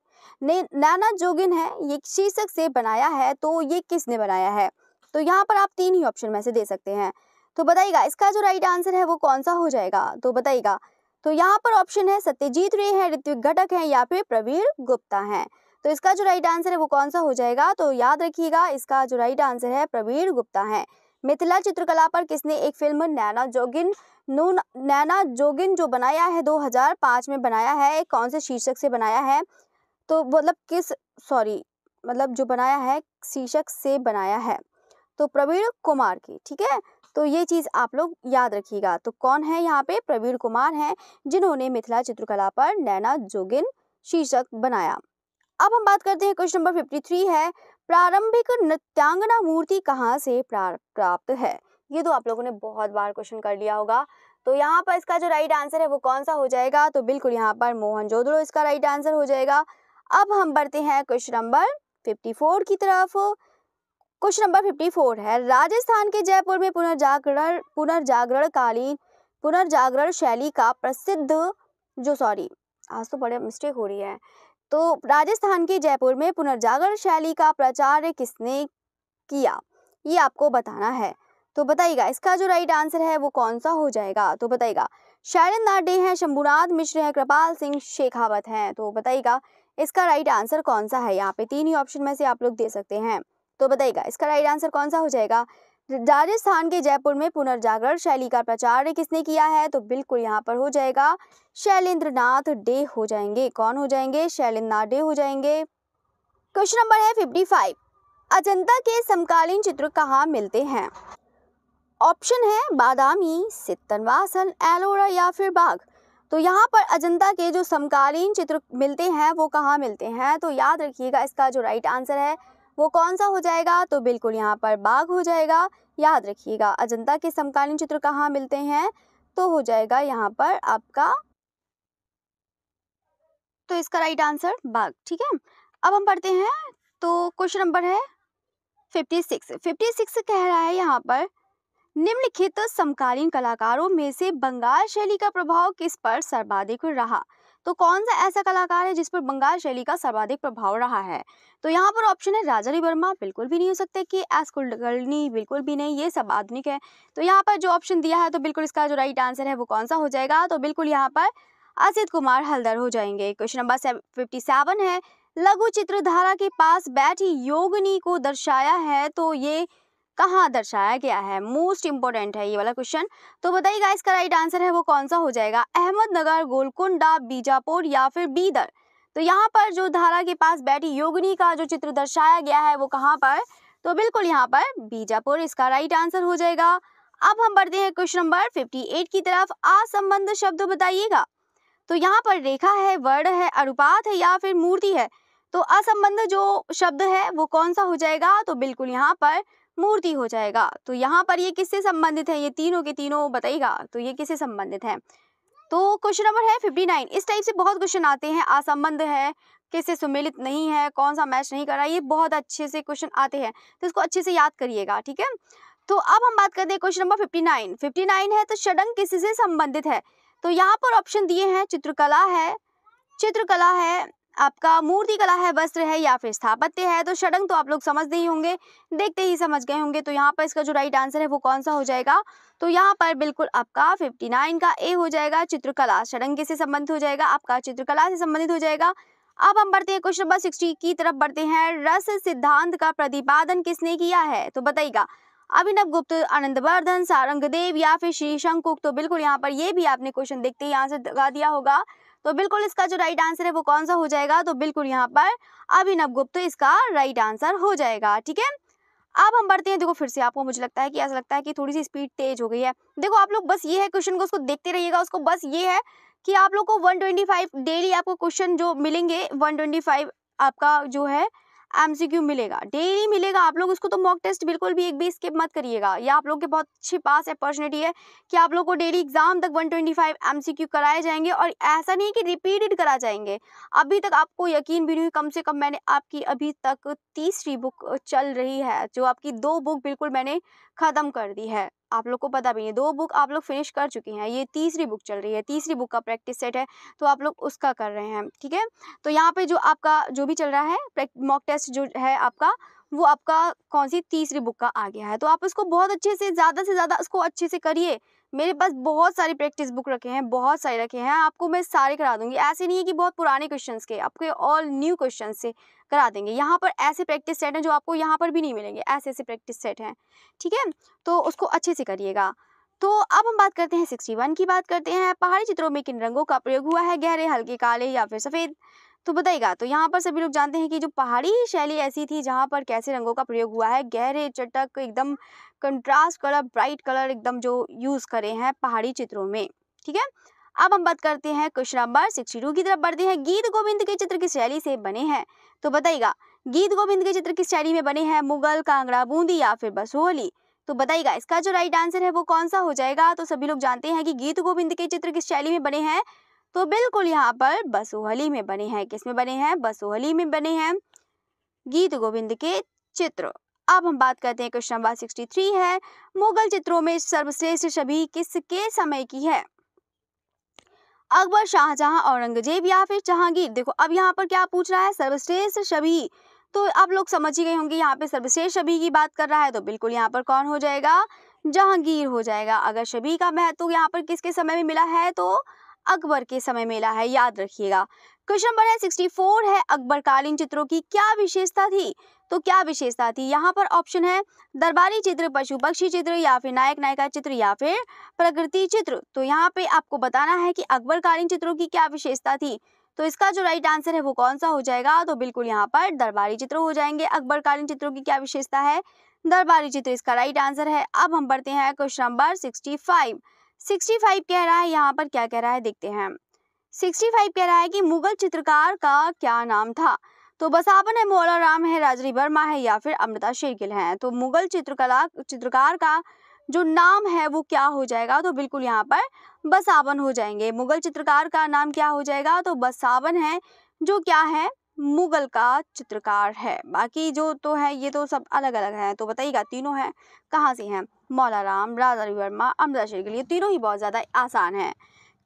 नैना जोगिन है ये शीर्षक से बनाया है तो ये किसने बनाया है तो यहाँ पर आप तीन ही ऑप्शन में से दे सकते हैं तो बताइएगा इसका जो राइट आंसर है वो कौन सा हो जाएगा तो बताइएगा तो यहाँ पर ऑप्शन है सत्यजीत रे हैं ऋत्विक घटक हैं या फिर प्रवीण गुप्ता हैं तो इसका जो राइट आंसर है वो कौन सा हो जाएगा तो याद रखिएगा इसका जो राइट आंसर है प्रवीण गुप्ता है मिथिला चित्रकला पर किसने एक फिल्म नैना जोगिन नून नैना जोगिन जो बनाया है 2005 में बनाया है कौन से शीर्षक से बनाया है तो मतलब किस सॉरी मतलब जो बनाया है शीर्षक से बनाया है तो प्रवीण कुमार की ठीक है तो ये चीज़ आप लोग याद रखिएगा तो कौन है यहाँ पे प्रवीण कुमार हैं जिन्होंने मिथिला चित्रकला पर नैना जोगिन शीर्षक बनाया अब हम बात करते हैं क्वेश्चन नंबर फिफ्टी थ्री है प्रारंभिक नृत्यांगना मूर्ति कहाँ से प्राप्त है ये तो आप लोगों ने बहुत बार क्वेश्चन कर लिया होगा तो यहाँ पर इसका जो राइट आंसर है वो कौन सा हो जाएगा तो बिल्कुल यहाँ पर मोहन इसका राइट आंसर हो जाएगा अब हम बढ़ते हैं क्वेश्चन नंबर फोर की तरफ क्वेश्चन नंबर फिफ्टी फोर है राजस्थान के जयपुर में पुनर्जागरण पुनर्जागरण कालीन पुनर्जागरण शैली का प्रसिद्ध जो सॉरी आज तो बड़े मिस्टेक हो रही है तो राजस्थान के जयपुर में पुनर्जागरण शैली का प्रचार किसने किया ये आपको बताना है तो बताइएगा इसका जो राइट आंसर है वो कौन सा हो जाएगा तो बताइएगा शैलन नाडे हैं शंभुनाथ मिश्र हैं कृपाल सिंह शेखावत हैं तो बताइएगा इसका राइट आंसर कौन सा है यहाँ पे तीन ही ऑप्शन में से आप लोग दे सकते हैं तो बताइएगा इसका राइट आंसर कौन सा हो जाएगा राजस्थान के जयपुर में पुनर्जागरण शैली का प्रचार किसने किया है तो बिल्कुल यहाँ पर हो जाएगा शैलेंद्र नाथ डे हो जाएंगे कौन हो जाएंगे शैलेंद्र डे हो जाएंगे क्वेश्चन नंबर है फिफ्टी फाइव अजंता के समकालीन चित्र कहाँ मिलते हैं ऑप्शन है बादामी सितनवासन एलोरा या फिर बाघ तो यहाँ पर अजंता के जो समकालीन चित्र मिलते हैं वो कहाँ मिलते हैं तो याद रखिएगा इसका जो राइट आंसर है वो कौन सा हो जाएगा तो बिल्कुल यहाँ पर बाघ हो जाएगा याद रखिएगा अजंता के समकालीन चित्र कहाँ मिलते हैं तो हो जाएगा यहाँ पर आपका तो इसका राइट आंसर बाघ ठीक है अब हम पढ़ते हैं तो क्वेश्चन नंबर है फिफ्टी सिक्स फिफ्टी सिक्स कह रहा है यहाँ पर निम्नलिखित समकालीन कलाकारों में से बंगाल शैली का प्रभाव किस पर सर्वाधिक रहा तो कौन सा ऐसा कलाकार है जिस पर बंगाल शैली का सर्वाधिक प्रभाव रहा है तो यहाँ पर ऑप्शन है राजा वर्मा बिल्कुल भी नहीं हो सकते कि एस कुलकर्णी बिल्कुल भी नहीं ये सब आधुनिक है तो यहाँ पर जो ऑप्शन दिया है तो बिल्कुल इसका जो राइट आंसर है वो कौन सा हो जाएगा तो बिल्कुल यहाँ पर असित कुमार हलदर हो जाएंगे क्वेश्चन नंबर फिफ्टी सेवन है लघु चित्रधारा के पास बैठी योगनी को दर्शाया है तो ये कहाँ दर्शाया गया है मोस्ट इंपॉर्टेंट है ये वाला क्वेश्चन तो बताइएगा इसका राइट आंसर है वो कौन सा हो जाएगा अहमदनगर गोलकुंडा बीजापुर या फिर बीदर तो यहाँ पर जो धारा के पास बैठी योगिनी का जो चित्र दर्शाया गया है वो कहाँ पर तो बिल्कुल यहाँ पर बीजापुर इसका राइट आंसर हो जाएगा अब हम बढ़ते हैं क्वेश्चन नंबर एट की तरफ असंबंध शब्द बताइएगा तो यहाँ पर रेखा है वर्ण है अनुपात है या फिर मूर्ति है तो असंबंध जो शब्द है वो कौन सा हो जाएगा तो बिल्कुल यहाँ पर मूर्ति हो जाएगा तो यहाँ पर ये किससे संबंधित है ये तीनों के तीनों बताइएगा तो ये किससे संबंधित है तो क्वेश्चन नंबर है फिफ्टी नाइन इस टाइप से बहुत क्वेश्चन आते हैं असंबंध है किससे सुमेलित नहीं है कौन सा मैच नहीं कर रहा ये बहुत अच्छे से क्वेश्चन आते हैं तो इसको अच्छे से याद करिएगा ठीक है तो अब हम बात करते हैं question number fifty nine fifty nine है तो षडंग किससे संबंधित है तो यहाँ पर ऑप्शन दिए हैं चित्रकला है चित्रकला है आपका मूर्ति कला है वस्त्र है या फिर स्थापत्य है तो षडंग तो आप लोग समझते ही होंगे देखते ही समझ गए होंगे तो यहाँ पर इसका जो राइट आंसर है वो कौन सा हो जाएगा तो यहाँ पर बिल्कुल आपका 59 का ए हो जाएगा चित्रकला षडंग से संबंधित हो जाएगा आपका चित्रकला से संबंधित हो जाएगा अब हम बढ़ते हैं क्वेश्चन नंबर सिक्सटी की तरफ बढ़ते हैं रस सिद्धांत का प्रतिपादन किसने किया है तो बताइएगा अभिनव गुप्त आनंदवर्धन सारंगदेव या फिर श्री शंकुक तो बिल्कुल यहाँ पर ये भी आपने क्वेश्चन देखते ही यहाँ से लगा दिया होगा तो बिल्कुल इसका जो राइट आंसर है वो कौन सा हो जाएगा तो बिल्कुल यहाँ पर अभिनव गुप्त तो इसका राइट आंसर हो जाएगा ठीक है अब हम बढ़ते हैं देखो फिर से आपको मुझे लगता है कि ऐसा लगता है कि थोड़ी सी स्पीड तेज हो गई है देखो आप लोग बस ये है क्वेश्चन को उसको देखते रहिएगा उसको बस ये है कि आप लोग को 125 डेली आपको क्वेश्चन जो मिलेंगे 125 आपका जो है एमसीक्यू मिलेगा डेली मिलेगा आप लोग उसको तो मॉक टेस्ट बिल्कुल भी एक भी स्किप मत करिएगा या आप लोग के बहुत अच्छे पास अपॉर्चुनिटी है कि आप लोग को डेली एग्जाम तक 125 ट्वेंटी कराए जाएंगे और ऐसा नहीं कि रिपीटेड करा जाएंगे अभी तक आपको यकीन भी नहीं कम से कम मैंने आपकी अभी तक तीसरी बुक चल रही है जो आपकी दो बुक बिल्कुल मैंने ख़त्म कर दी है आप लोग को पता भी है दो बुक आप लोग फिनिश कर चुकी हैं ये तीसरी बुक चल रही है तीसरी बुक का प्रैक्टिस सेट है तो आप लोग उसका कर रहे हैं ठीक है तो यहाँ पे जो आपका जो भी चल रहा है मॉक टेस्ट जो है आपका वो आपका कौन सी तीसरी बुक का आ गया है तो आप इसको बहुत अच्छे से ज़्यादा से ज़्यादा इसको अच्छे से करिए मेरे पास बहुत सारी प्रैक्टिस बुक रखे हैं बहुत सारे रखे हैं आपको मैं सारे करा दूंगी ऐसे नहीं है कि बहुत पुराने क्वेश्चन के आपके ऑल न्यू क्वेश्चन से करा देंगे यहाँ पर ऐसे प्रैक्टिस सेट हैं जो आपको यहाँ पर भी नहीं मिलेंगे ऐसे ऐसे प्रैक्टिस सेट हैं ठीक है तो उसको अच्छे से करिएगा तो अब हम बात करते हैं सिक्सटी वन की बात करते हैं पहाड़ी चित्रों में किन रंगों का प्रयोग हुआ है गहरे हल्के काले या फिर सफ़ेद तो बताइएगा तो यहाँ पर सभी लोग जानते हैं कि जो पहाड़ी शैली ऐसी थी जहाँ पर कैसे रंगों का प्रयोग हुआ है गहरे चटक एकदम कंट्रास्ट कलर ब्राइट कलर एकदम जो यूज़ करे हैं पहाड़ी चित्रों में ठीक है अब हम बात करते हैं क्वेश्चन नंबर सिक्सटी टू की तरफ बढ़ते हैं गीत गोविंद के चित्र किस शैली से बने हैं तो बताइएगा गीत गोविंद के चित्र किस शैली में बने हैं मुगल कांगड़ा बूंदी या फिर बसोहली तो बताइएगा इसका जो राइट आंसर है वो कौन सा हो जाएगा तो सभी लोग जानते हैं कि गीत गोविंद के चित्र किस शैली में बने हैं तो बिल्कुल यहाँ पर बसोहली में बने हैं किस में बने हैं बसोहली में बने हैं गीत गोविंद के चित्र अब हम बात करते हैं क्वेश्चन नंबर सिक्सटी थ्री है मुगल चित्रों में सर्वश्रेष्ठ छवि किसके समय की है अकबर शाहजहां औरंगजेब या फिर जहांगीर देखो अब यहाँ पर क्या पूछ रहा है सर्वश्रेष्ठ छवि तो आप लोग समझ ही गए होंगे यहाँ पे सर्वश्रेष्ठ छवि की बात कर रहा है तो बिल्कुल यहाँ पर कौन हो जाएगा जहांगीर हो जाएगा अगर छवि का महत्व यहाँ पर किसके समय में मिला है तो अकबर के समय मेला है याद रखिएगा क्वेश्चन नंबर है फोर है अकबर कालीन चित्रों की क्या विशेषता थी तो क्या विशेषता थी यहाँ पर ऑप्शन है दरबारी चित्र पशु पक्षी चित्र या फिर नायक नायिका चित्र या फिर प्रकृति चित्र तो यहाँ पे आपको बताना है कि अकबर कालीन चित्रों की क्या विशेषता थी तो इसका जो राइट आंसर है वो कौन सा हो जाएगा तो बिल्कुल यहाँ पर दरबारी चित्र हो जाएंगे अकबर कालीन चित्रों की क्या विशेषता है दरबारी चित्र इसका राइट आंसर है अब हम बढ़ते हैं question number sixty five sixty five कह रहा है यहाँ पर क्या कह रहा है देखते हैं सिक्सटी फाइव कह रहा है कि मुगल चित्रकार का क्या नाम था तो आपन है मोला राम है राजरी वर्मा है या फिर अमृता शेरगिल है तो मुगल चित्रकला चित्रकार का जो नाम है वो क्या हो जाएगा तो बिल्कुल यहाँ पर बसावन हो जाएंगे मुगल चित्रकार का नाम क्या हो जाएगा तो बसावन है जो क्या है मुगल का चित्रकार है बाकी जो तो है ये तो सब अलग अलग हैं तो बताइएगा तीनों हैं कहाँ से हैं मौलाराम राजा वर्मा अमृता शेर के लिए तीनों ही बहुत ज़्यादा आसान है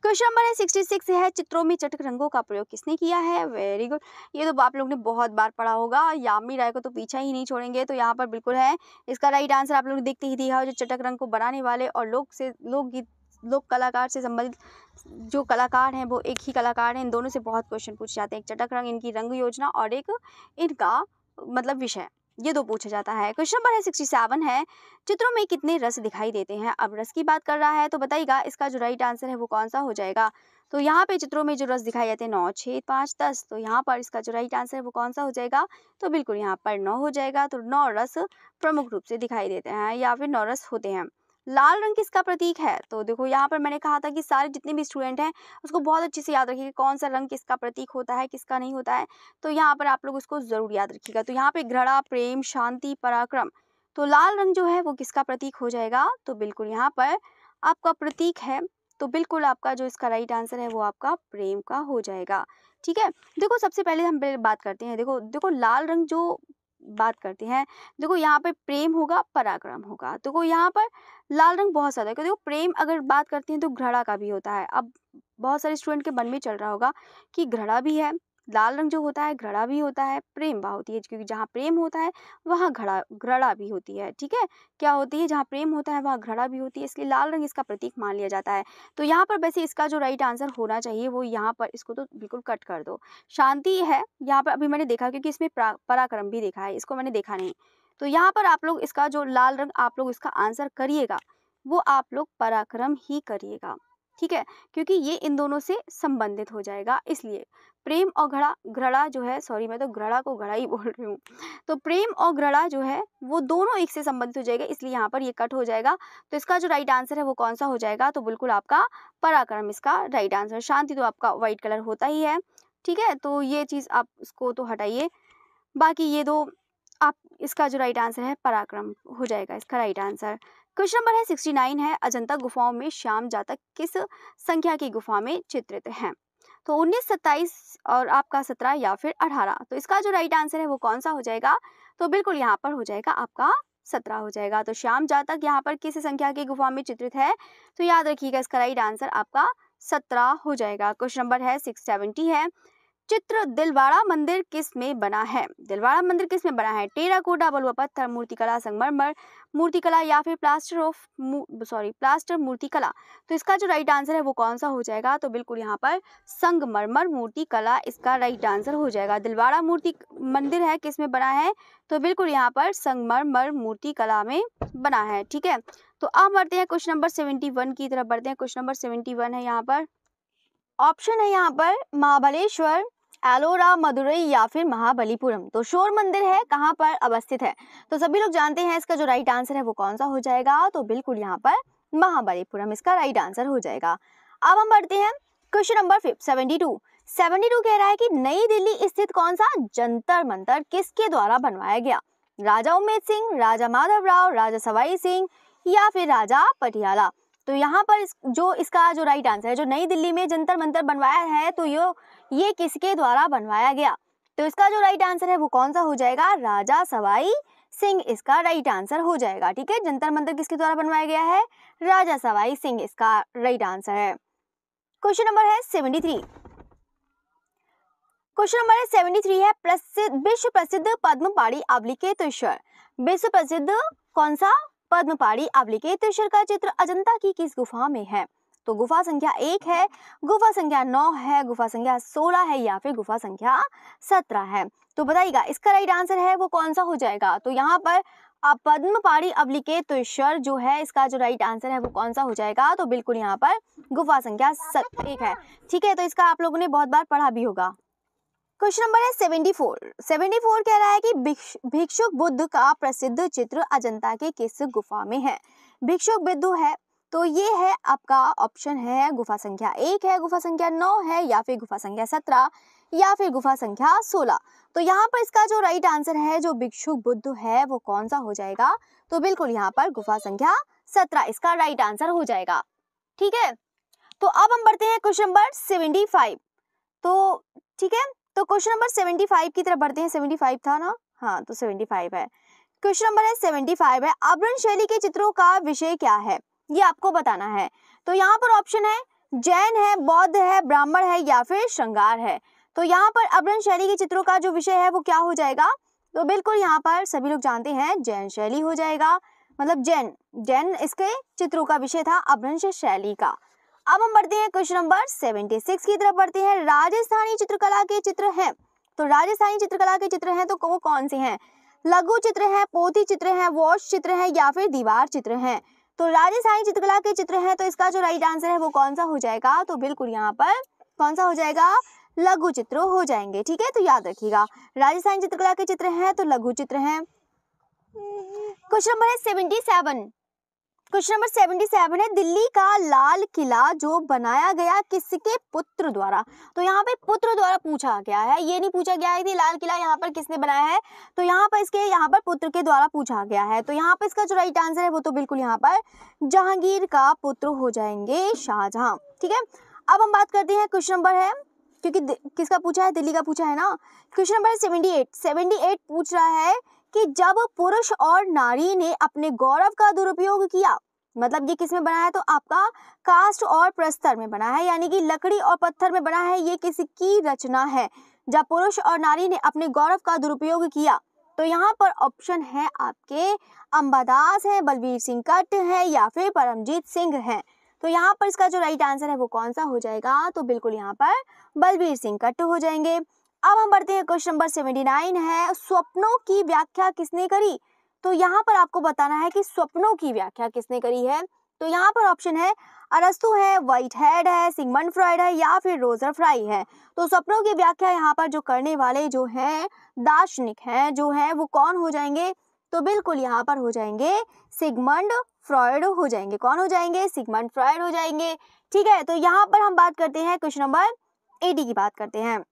क्वेश्चन नंबर है सिक्सटी सिक्स है चित्रों में चटक रंगों का प्रयोग किसने किया है वेरी गुड ये तो आप लोग ने बहुत बार पढ़ा होगा यामी राय को तो पीछा ही नहीं छोड़ेंगे तो यहाँ पर बिल्कुल है इसका राइट आंसर आप लोग ने देखते ही दिया जो चटक रंग को बनाने वाले और लोक से लोकगीत लोग कलाकार से संबंधित जो कलाकार हैं वो एक ही कलाकार हैं इन दोनों से बहुत क्वेश्चन पूछे जाते हैं एक चटक रंग इनकी रंग योजना और एक इनका मतलब विषय ये दो पूछा जाता है क्वेश्चन नंबर है सिक्सटी सेवन है चित्रों में कितने रस दिखाई देते हैं अब रस की बात कर रहा है तो बताइएगा इसका जो राइट आंसर है वो कौन सा हो जाएगा तो यहाँ पे चित्रों में जो रस दिखाई जाते हैं नौ छः पाँच दस तो यहाँ पर इसका जो राइट आंसर है वो कौन सा हो जाएगा तो बिल्कुल यहाँ पर नौ हो जाएगा तो नौ रस प्रमुख रूप से दिखाई देते हैं या फिर नौ रस होते हैं लाल रंग किसका प्रतीक है तो देखो यहाँ पर मैंने कहा था कि सारे जितने भी स्टूडेंट हैं उसको बहुत अच्छे से याद रखिएगा कौन सा रंग किसका प्रतीक होता है किसका नहीं होता है तो यहाँ पर आप लोग उसको ज़रूर याद रखिएगा तो यहाँ पर घृणा प्रेम शांति पराक्रम तो लाल रंग जो है वो किसका प्रतीक हो जाएगा तो बिल्कुल यहाँ पर आपका प्रतीक है तो बिल्कुल आपका जो इसका राइट आंसर है वो आपका प्रेम का हो जाएगा ठीक है देखो सबसे पहले हम बात करते हैं देखो देखो लाल रंग जो बात करते हैं देखो यहाँ पर प्रेम होगा पराक्रम होगा देखो यहाँ पर लाल रंग बहुत ज़्यादा देखो प्रेम अगर बात करते हैं तो घृणा का भी होता है अब बहुत सारे स्टूडेंट के मन में चल रहा होगा कि घृणा भी है लाल रंग जो होता है घड़ा भी होता है प्रेम भाव होती है क्योंकि जहाँ प्रेम होता है वहाँ घड़ा घड़ा भी होती है ठीक है क्या होती है जहाँ प्रेम होता है वहाँ घड़ा भी होती है इसलिए लाल रंग इसका प्रतीक मान लिया जाता है तो यहाँ पर वैसे इसका जो राइट आंसर होना चाहिए वो यहाँ पर इसको तो बिल्कुल कट कर दो शांति है यहाँ पर अभी मैंने देखा क्योंकि इसमें पराक्रम भी देखा है इसको मैंने देखा नहीं तो यहाँ पर आप लोग इसका जो लाल रंग आप लोग इसका आंसर करिएगा वो आप लोग पराक्रम ही करिएगा ठीक है क्योंकि ये इन दोनों से संबंधित हो जाएगा इसलिए प्रेम और घड़ा घड़ा जो है सॉरी मैं तो घड़ा को घड़ा ही बोल रही हूँ तो प्रेम और घृणा जो है वो दोनों एक से संबंधित हो जाएगा इसलिए यहाँ पर ये कट हो जाएगा तो इसका जो राइट आंसर है वो कौन सा हो जाएगा तो बिल्कुल आपका पराक्रम इसका राइट आंसर शांति तो आपका वाइट कलर होता ही है ठीक है तो ये चीज़ आप इसको तो हटाइए बाकी ये दो आप इसका जो राइट आंसर है पराक्रम हो जाएगा इसका राइट आंसर क्वेश्चन नंबर है सिक्सटी नाइन है अजंता गुफाओं में श्याम जातक किस संख्या की गुफा में चित्रित है तो उन्नीस सत्ताईस और आपका सत्रह या फिर अठारह तो इसका जो राइट आंसर है वो कौन सा हो जाएगा तो बिल्कुल यहाँ पर हो जाएगा आपका सत्रह हो जाएगा तो श्याम जातक यहाँ पर किस संख्या की गुफा में चित्रित है तो याद रखिएगा इसका राइट आंसर आपका सत्रह हो जाएगा क्वेश्चन नंबर है सिक्स सेवेंटी है चित्र दिलवाड़ा मंदिर किस में बना है दिलवाड़ा मंदिर किस में बना है टेरा कोटा बलुआ पत्थर मूर्तिकला संगमरमर मूर्तिकला या फिर प्लास्टर ऑफ सॉरी प्लास्टर मूर्तिकला तो इसका जो राइट आंसर है वो कौन सा हो जाएगा तो बिल्कुल यहाँ पर संगमरमर मूर्तिकला इसका राइट आंसर हो जाएगा दिलवाड़ा मूर्ति मंदिर है किस में बना है तो बिल्कुल यहाँ पर संगमरमर मूर्तिकला में बना है ठीक है तो अब बढ़ते हैं क्वेश्चन नंबर सेवेंटी वन की तरफ बढ़ते हैं क्वेश्चन नंबर सेवेंटी वन है यहाँ पर ऑप्शन है यहाँ पर महाबलेश्वर एलोरा मदुरई या फिर महाबलीपुरम तो शोर मंदिर है कहाँ पर अवस्थित है तो सभी लोग जानते हैं इसका जो राइट आंसर है वो कौन सा हो जाएगा तो बिल्कुल यहाँ पर महाबलीपुरम इसका राइट आंसर हो जाएगा अब हम बढ़ते हैं question number seventy two seventy two कह रहा है कि नई दिल्ली स्थित कौन सा जंतर मंतर किसके द्वारा बनवाया गया राजा उमेद सिंह राजा माधव राव राजा सवाई सिंह या फिर राजा पटियाला तो यहाँ पर इस, जो इसका जो राइट आंसर है जो नई दिल्ली में जंतर मंतर बनवाया है तो यो ये किसके द्वारा बनवाया गया तो इसका जो राइट आंसर है वो कौन सा हो जाएगा राजा सवाई सिंह इसका राइट आंसर हो जाएगा ठीक है जंतर मंत्र किसके द्वारा बनवाया गया है राजा सवाई सिंह इसका राइट आंसर है क्वेश्चन नंबर है सेवेंटी थ्री क्वेश्चन नंबर है सेवेंटी थ्री है प्रसिद्ध विश्व प्रसिद्ध पद्म पाड़ी अवलिकेतेश्वर विश्व प्रसिद्ध कौन सा पद्म पाड़ी अवलिकेतेश्वर का चित्र अजंता की किस गुफा में है तो गुफा संख्या एक है गुफा संख्या नौ है गुफा संख्या सोलह है या फिर गुफा संख्या सत्रह है तो बताइएगा इसका राइट आंसर है वो कौन सा हो जाएगा तो यहाँ पर पद्म पाड़ी अब्लिकेत जो है इसका जो राइट आंसर है वो कौन सा हो जाएगा तो बिल्कुल यहाँ पर गुफा संख्या एक है ठीक है तो इसका आप लोगों ने बहुत बार पढ़ा भी होगा क्वेश्चन नंबर है सेवेंटी फोर सेवेंटी फोर कह रहा है कि भिक्षुक बुद्ध का प्रसिद्ध चित्र अजंता के किस गुफा में है भिक्षुक बुद्ध है तो ये है आपका ऑप्शन है गुफा संख्या एक है गुफा संख्या नौ है या फिर गुफा संख्या सत्रह या फिर गुफा संख्या सोलह तो यहाँ पर इसका जो राइट आंसर है जो भिक्षु बुद्ध है वो कौन सा हो जाएगा तो बिल्कुल यहाँ पर गुफा संख्या सत्रह इसका राइट आंसर हो जाएगा ठीक है तो अब हम बढ़ते हैं क्वेश्चन नंबर सेवेंटी फाइव तो ठीक है तो क्वेश्चन नंबर सेवेंटी फाइव की तरफ बढ़ते हैं सेवेंटी फाइव था ना हाँ तो सेवेंटी फाइव है क्वेश्चन नंबर है सेवेंटी फाइव है अभरण शैली के चित्रों का विषय क्या है ये आपको बताना है तो यहाँ पर ऑप्शन है जैन है बौद्ध है ब्राह्मण है या फिर श्रृंगार है तो यहाँ पर अब्रन शैली के चित्रों का जो विषय है वो क्या हो जाएगा तो बिल्कुल यहाँ पर सभी लोग जानते हैं जैन शैली हो जाएगा मतलब जैन जैन इसके चित्रों का विषय था अभ्रंश शैली का अब हम बढ़ते हैं क्वेश्चन नंबर सेवेंटी सिक्स की तरफ बढ़ते हैं राजस्थानी चित्रकला के चित्र हैं तो राजस्थानी चित्रकला के चित्र हैं तो वो कौन से हैं लघु चित्र हैं पोथी चित्र हैं वॉश चित्र हैं या फिर दीवार चित्र हैं तो राजस्थानी चित्रकला के चित्र है तो इसका जो राइट आंसर है वो कौन सा हो जाएगा तो बिल्कुल यहाँ पर कौन सा हो जाएगा लघु चित्र हो जाएंगे ठीक है तो याद रखिएगा राजस्थानी चित्रकला के चित्र है तो लघु चित्र है क्वेश्चन नंबर है seventy seven question number seventy seven है दिल्ली का लाल किला जो बनाया गया किसके पुत्र द्वारा तो यहाँ पे पुत्र द्वारा पूछा गया है ये नहीं पूछा गया है कि लाल किला यहाँ पर किसने बनाया है तो यहाँ पर इसके यहाँ पर पुत्र के द्वारा पूछा गया है तो यहाँ पर इसका जो राइट आंसर है वो तो बिल्कुल यहाँ पर जहांगीर का पुत्र हो जाएंगे शाहजहां ठीक है अब हम बात करते हैं क्वेश्चन नंबर है क्योंकि किसका पूछा है दिल्ली का पूछा है ना question number seventy eight seventy eight पूछ रहा है कि जब पुरुष और नारी ने अपने गौरव का दुरुपयोग किया मतलब ये किस में बना है तो आपका कास्ट और प्रस्तर में बना है यानी कि लकड़ी और पत्थर में बना है ये किसकी रचना है जब पुरुष और नारी ने अपने गौरव का दुरुपयोग किया तो यहाँ पर ऑप्शन है आपके अंबादास है बलबीर सिंह कट है या फिर परमजीत सिंह है तो यहाँ पर इसका जो राइट आंसर है वो कौन सा हो जाएगा तो बिल्कुल यहाँ पर बलबीर सिंह कट हो जाएंगे अब हम बढ़ते हैं क्वेश्चन नंबर सेवेंटी नाइन है स्वप्नों की व्याख्या किसने करी तो यहाँ पर आपको बताना है कि स्वप्नों की व्याख्या किसने करी है तो यहाँ पर ऑप्शन है अरस्तु है वाइट हेड है सिगमंड फ्राइड है या फिर रोजर फ्राई है तो सपनों की व्याख्या यहाँ पर जो करने वाले जो हैं दार्शनिक हैं जो हैं वो कौन हो जाएंगे तो बिल्कुल यहाँ पर हो जाएंगे सिगमंड फ्रॉयड हो जाएंगे कौन हो जाएंगे सिगमंड फ्रॉयड हो जाएंगे ठीक है तो यहाँ पर हम बात करते हैं क्वेश्चन नंबर एटी की बात करते हैं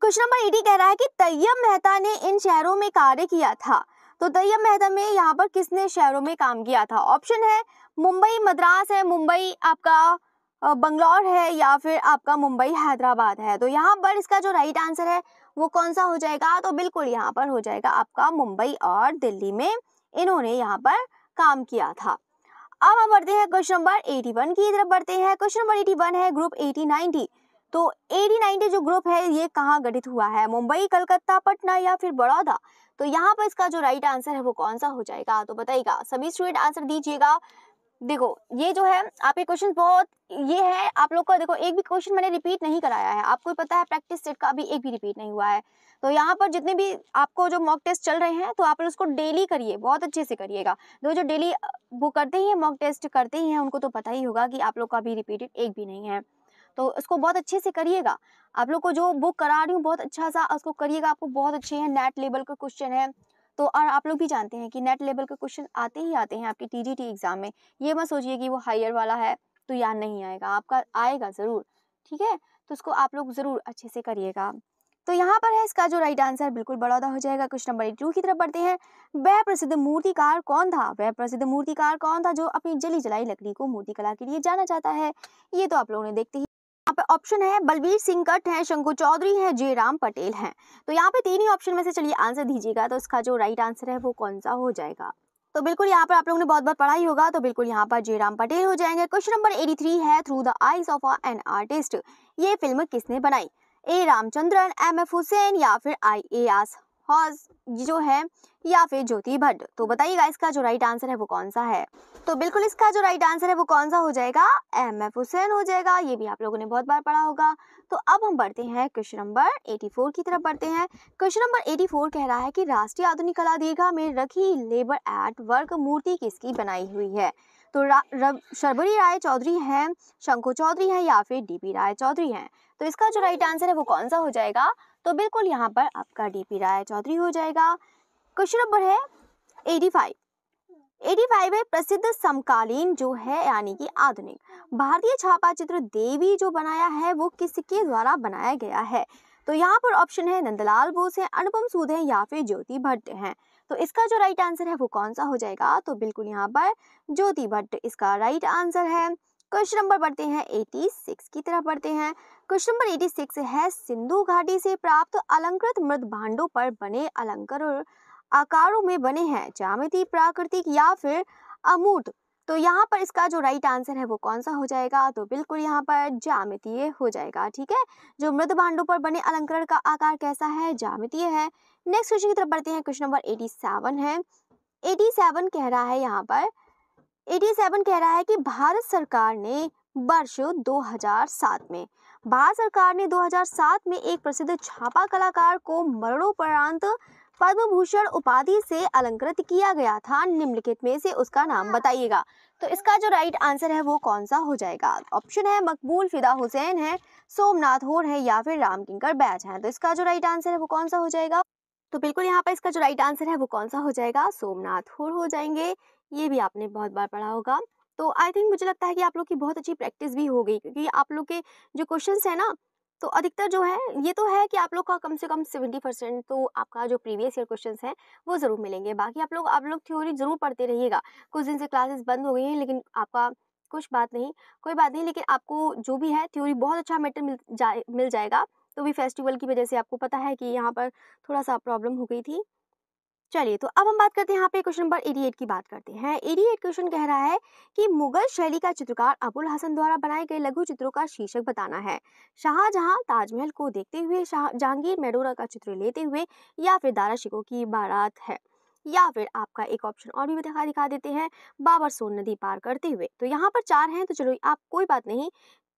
क्वेश्चन नंबर एटी कह रहा है कि तैयब मेहता ने इन शहरों में कार्य किया था तो तैयब मेहता में यहाँ पर किसने शहरों में काम किया था ऑप्शन है मुंबई मद्रास है मुंबई आपका बंगलौर है या फिर आपका मुंबई हैदराबाद है तो यहाँ पर इसका जो राइट आंसर है वो कौन सा हो जाएगा तो बिल्कुल यहाँ पर हो जाएगा आपका मुंबई और दिल्ली में इन्होंने यहाँ पर काम किया था अब हम बढ़ते हैं क्वेश्चन नंबर 81 की तरफ बढ़ते हैं क्वेश्चन नंबर 81 है ग्रुप 8090 तो एडी नाइनटी जो ग्रुप है ये कहाँ गठित हुआ है मुंबई कलकत्ता पटना या फिर बड़ौदा तो यहाँ पर इसका जो राइट आंसर है वो कौन सा हो जाएगा तो बताइएगा सभी स्टूडेंट आंसर दीजिएगा देखो ये जो है आपके क्वेश्चन बहुत ये है आप लोग का देखो एक भी क्वेश्चन मैंने रिपीट नहीं कराया है आपको पता है प्रैक्टिस सेट का अभी एक भी रिपीट नहीं हुआ है तो यहाँ पर जितने भी आपको जो मॉक टेस्ट चल रहे हैं तो आप उसको डेली करिए बहुत अच्छे से करिएगा जो जो डेली वो करते ही हैं मॉक टेस्ट करते ही हैं उनको तो पता ही होगा कि आप लोग का अभी रिपीटेड एक भी नहीं है तो इसको बहुत अच्छे से करिएगा आप लोग को जो बुक करा रही हूँ बहुत अच्छा सा उसको करिएगा आपको बहुत अच्छे हैं नेट लेवल का क्वेश्चन है तो और आप लोग भी जानते हैं कि नेट लेवल के क्वेश्चन आते ही आते हैं आपके टी एग्ज़ाम में ये मत सोचिए कि वो हायर वाला है तो यहाँ नहीं आएगा आपका आएगा ज़रूर ठीक है तो उसको आप लोग ज़रूर अच्छे से करिएगा तो यहाँ पर है इसका जो राइट आंसर बिल्कुल बड़ौदा हो जाएगा क्वेश्चन नंबर टू की तरफ बढ़ते हैं वह प्रसिद्ध मूर्तिकार कौन था वह प्रसिद्ध मूर्तिकार कौन था जो अपनी जली जलाई लकड़ी को मूर्ति कला के लिए जाना चाहता है ये तो आप लोगों ने देखते ही पे ऑप्शन है बलबीर सिंह कट है शंकु चौधरी है जयराम पटेल हैं तो यहाँ पे तीन ही ऑप्शन में से चलिए आंसर दीजिएगा तो इसका जो राइट आंसर है वो कौन सा हो जाएगा तो बिल्कुल यहाँ पर आप लोगों ने बहुत बार पढ़ाई होगा तो बिल्कुल यहाँ पर जयराम पटेल हो जाएंगे क्वेश्चन नंबर 83 है through the eyes of an artist ये फिल्म किसने बनाई A Ramachandran M F Husain या फिर आई ए हॉज जो है या फिर ज्योति भट्ट तो बताइएगा इसका जो राइट आंसर है वो कौन सा है तो बिल्कुल इसका जो राइट आंसर है वो कौन सा हो जाएगा एम एफ हुसैन हो जाएगा ये भी आप लोगों ने बहुत बार पढ़ा होगा तो अब हम बढ़ते हैं क्वेश्चन नंबर 84 की तरफ बढ़ते हैं क्वेश्चन नंबर 84 कह रहा है कि राष्ट्रीय आधुनिक कला दीर्घा में रखी लेबर एट वर्क मूर्ति किसकी बनाई हुई है तो शर्बरी राय चौधरी हैं शंकु चौधरी हैं या फिर डीपी राय चौधरी हैं तो इसका जो राइट आंसर है वो कौन सा हो जाएगा तो बिल्कुल यहाँ पर आपका डी पी राय चौधरी हो जाएगा क्वेश्चन नंबर है एटी फाइव एटी फाइव है प्रसिद्ध समकालीन जो है यानी कि आधुनिक भारतीय छापा चित्र देवी जो बनाया है वो किसके द्वारा बनाया गया है तो यहाँ पर ऑप्शन है नंदलाल बोस है अनुपम सूद है या फिर ज्योति भट्ट हैं तो इसका जो राइट आंसर है वो कौन सा हो जाएगा तो बिल्कुल यहाँ पर ज्योति भट्ट इसका राइट आंसर है क्वेश्चन नंबर बढ़ते हैं 86 की तरह बढ़ते हैं क्वेश्चन नंबर 86 है सिंधु घाटी से प्राप्त अलंकृत मृत भांडों पर बने अलंकर आकारों में बने हैं जामिति प्राकृतिक या फिर अमूर्त तो यहाँ पर इसका जो राइट आंसर है वो कौन सा हो जाएगा तो बिल्कुल यहाँ पर जामितीय हो जाएगा ठीक है जो मृद भांडों पर बने अलंकरण का आकार कैसा है जामितीय है नेक्स्ट क्वेश्चन की तरफ बढ़ते हैं क्वेश्चन नंबर 87 है 87 कह रहा है यहाँ पर 87 कह रहा है कि भारत सरकार ने वर्ष 2007 में भारत सरकार ने 2007 में एक प्रसिद्ध छापा कलाकार को मरणोपरांत पद्म भूषण उपाधि से अलंकृत किया गया था निम्नलिखित में से उसका नाम हाँ। बताइएगा तो इसका जो राइट आंसर है वो कौन सा हो जाएगा ऑप्शन है मकबूल फिदा हुसैन है सोमनाथ होर है या फिर राम किंकर बैज है तो इसका जो राइट आंसर है वो कौन सा हो जाएगा तो बिल्कुल यहाँ पर इसका जो राइट आंसर है वो कौन सा हो जाएगा सोमनाथ होर हो जाएंगे ये भी आपने बहुत बार पढ़ा होगा तो आई थिंक मुझे लगता है कि आप लोग की बहुत अच्छी प्रैक्टिस भी हो गई क्योंकि आप लोग के जो क्वेश्चन है ना तो अधिकतर जो है ये तो है कि आप लोग का कम से कम सेवेंटी परसेंट तो आपका जो प्रीवियस ईयर क्वेश्चंस हैं वो ज़रूर मिलेंगे बाकी आप लोग आप लोग थ्योरी ज़रूर पढ़ते रहिएगा कुछ दिन से क्लासेस बंद हो गई हैं लेकिन आपका कुछ बात नहीं कोई बात नहीं लेकिन आपको जो भी है थ्योरी बहुत अच्छा मेटर मिल जाए मिल जाएगा तो भी फेस्टिवल की वजह से आपको पता है कि यहाँ पर थोड़ा सा प्रॉब्लम हो गई थी चलिए तो अब हम बात करते हैं यहाँ पे क्वेश्चन नंबर एट की बात करते हैं एट क्वेश्चन कह रहा है कि मुगल शैली का चित्रकार अबुल हसन द्वारा बनाए गए लघु चित्रों का शीर्षक बताना है शाहजहां ताजमहल को देखते हुए शाह जहांगीर मेडोरा का चित्र लेते हुए या फिर दारा शिको की बारात है या फिर आपका एक ऑप्शन और भी दिखा दिखा देते हैं बाबर सोन नदी पार करते हुए तो यहाँ पर चार हैं तो चलो आप कोई बात नहीं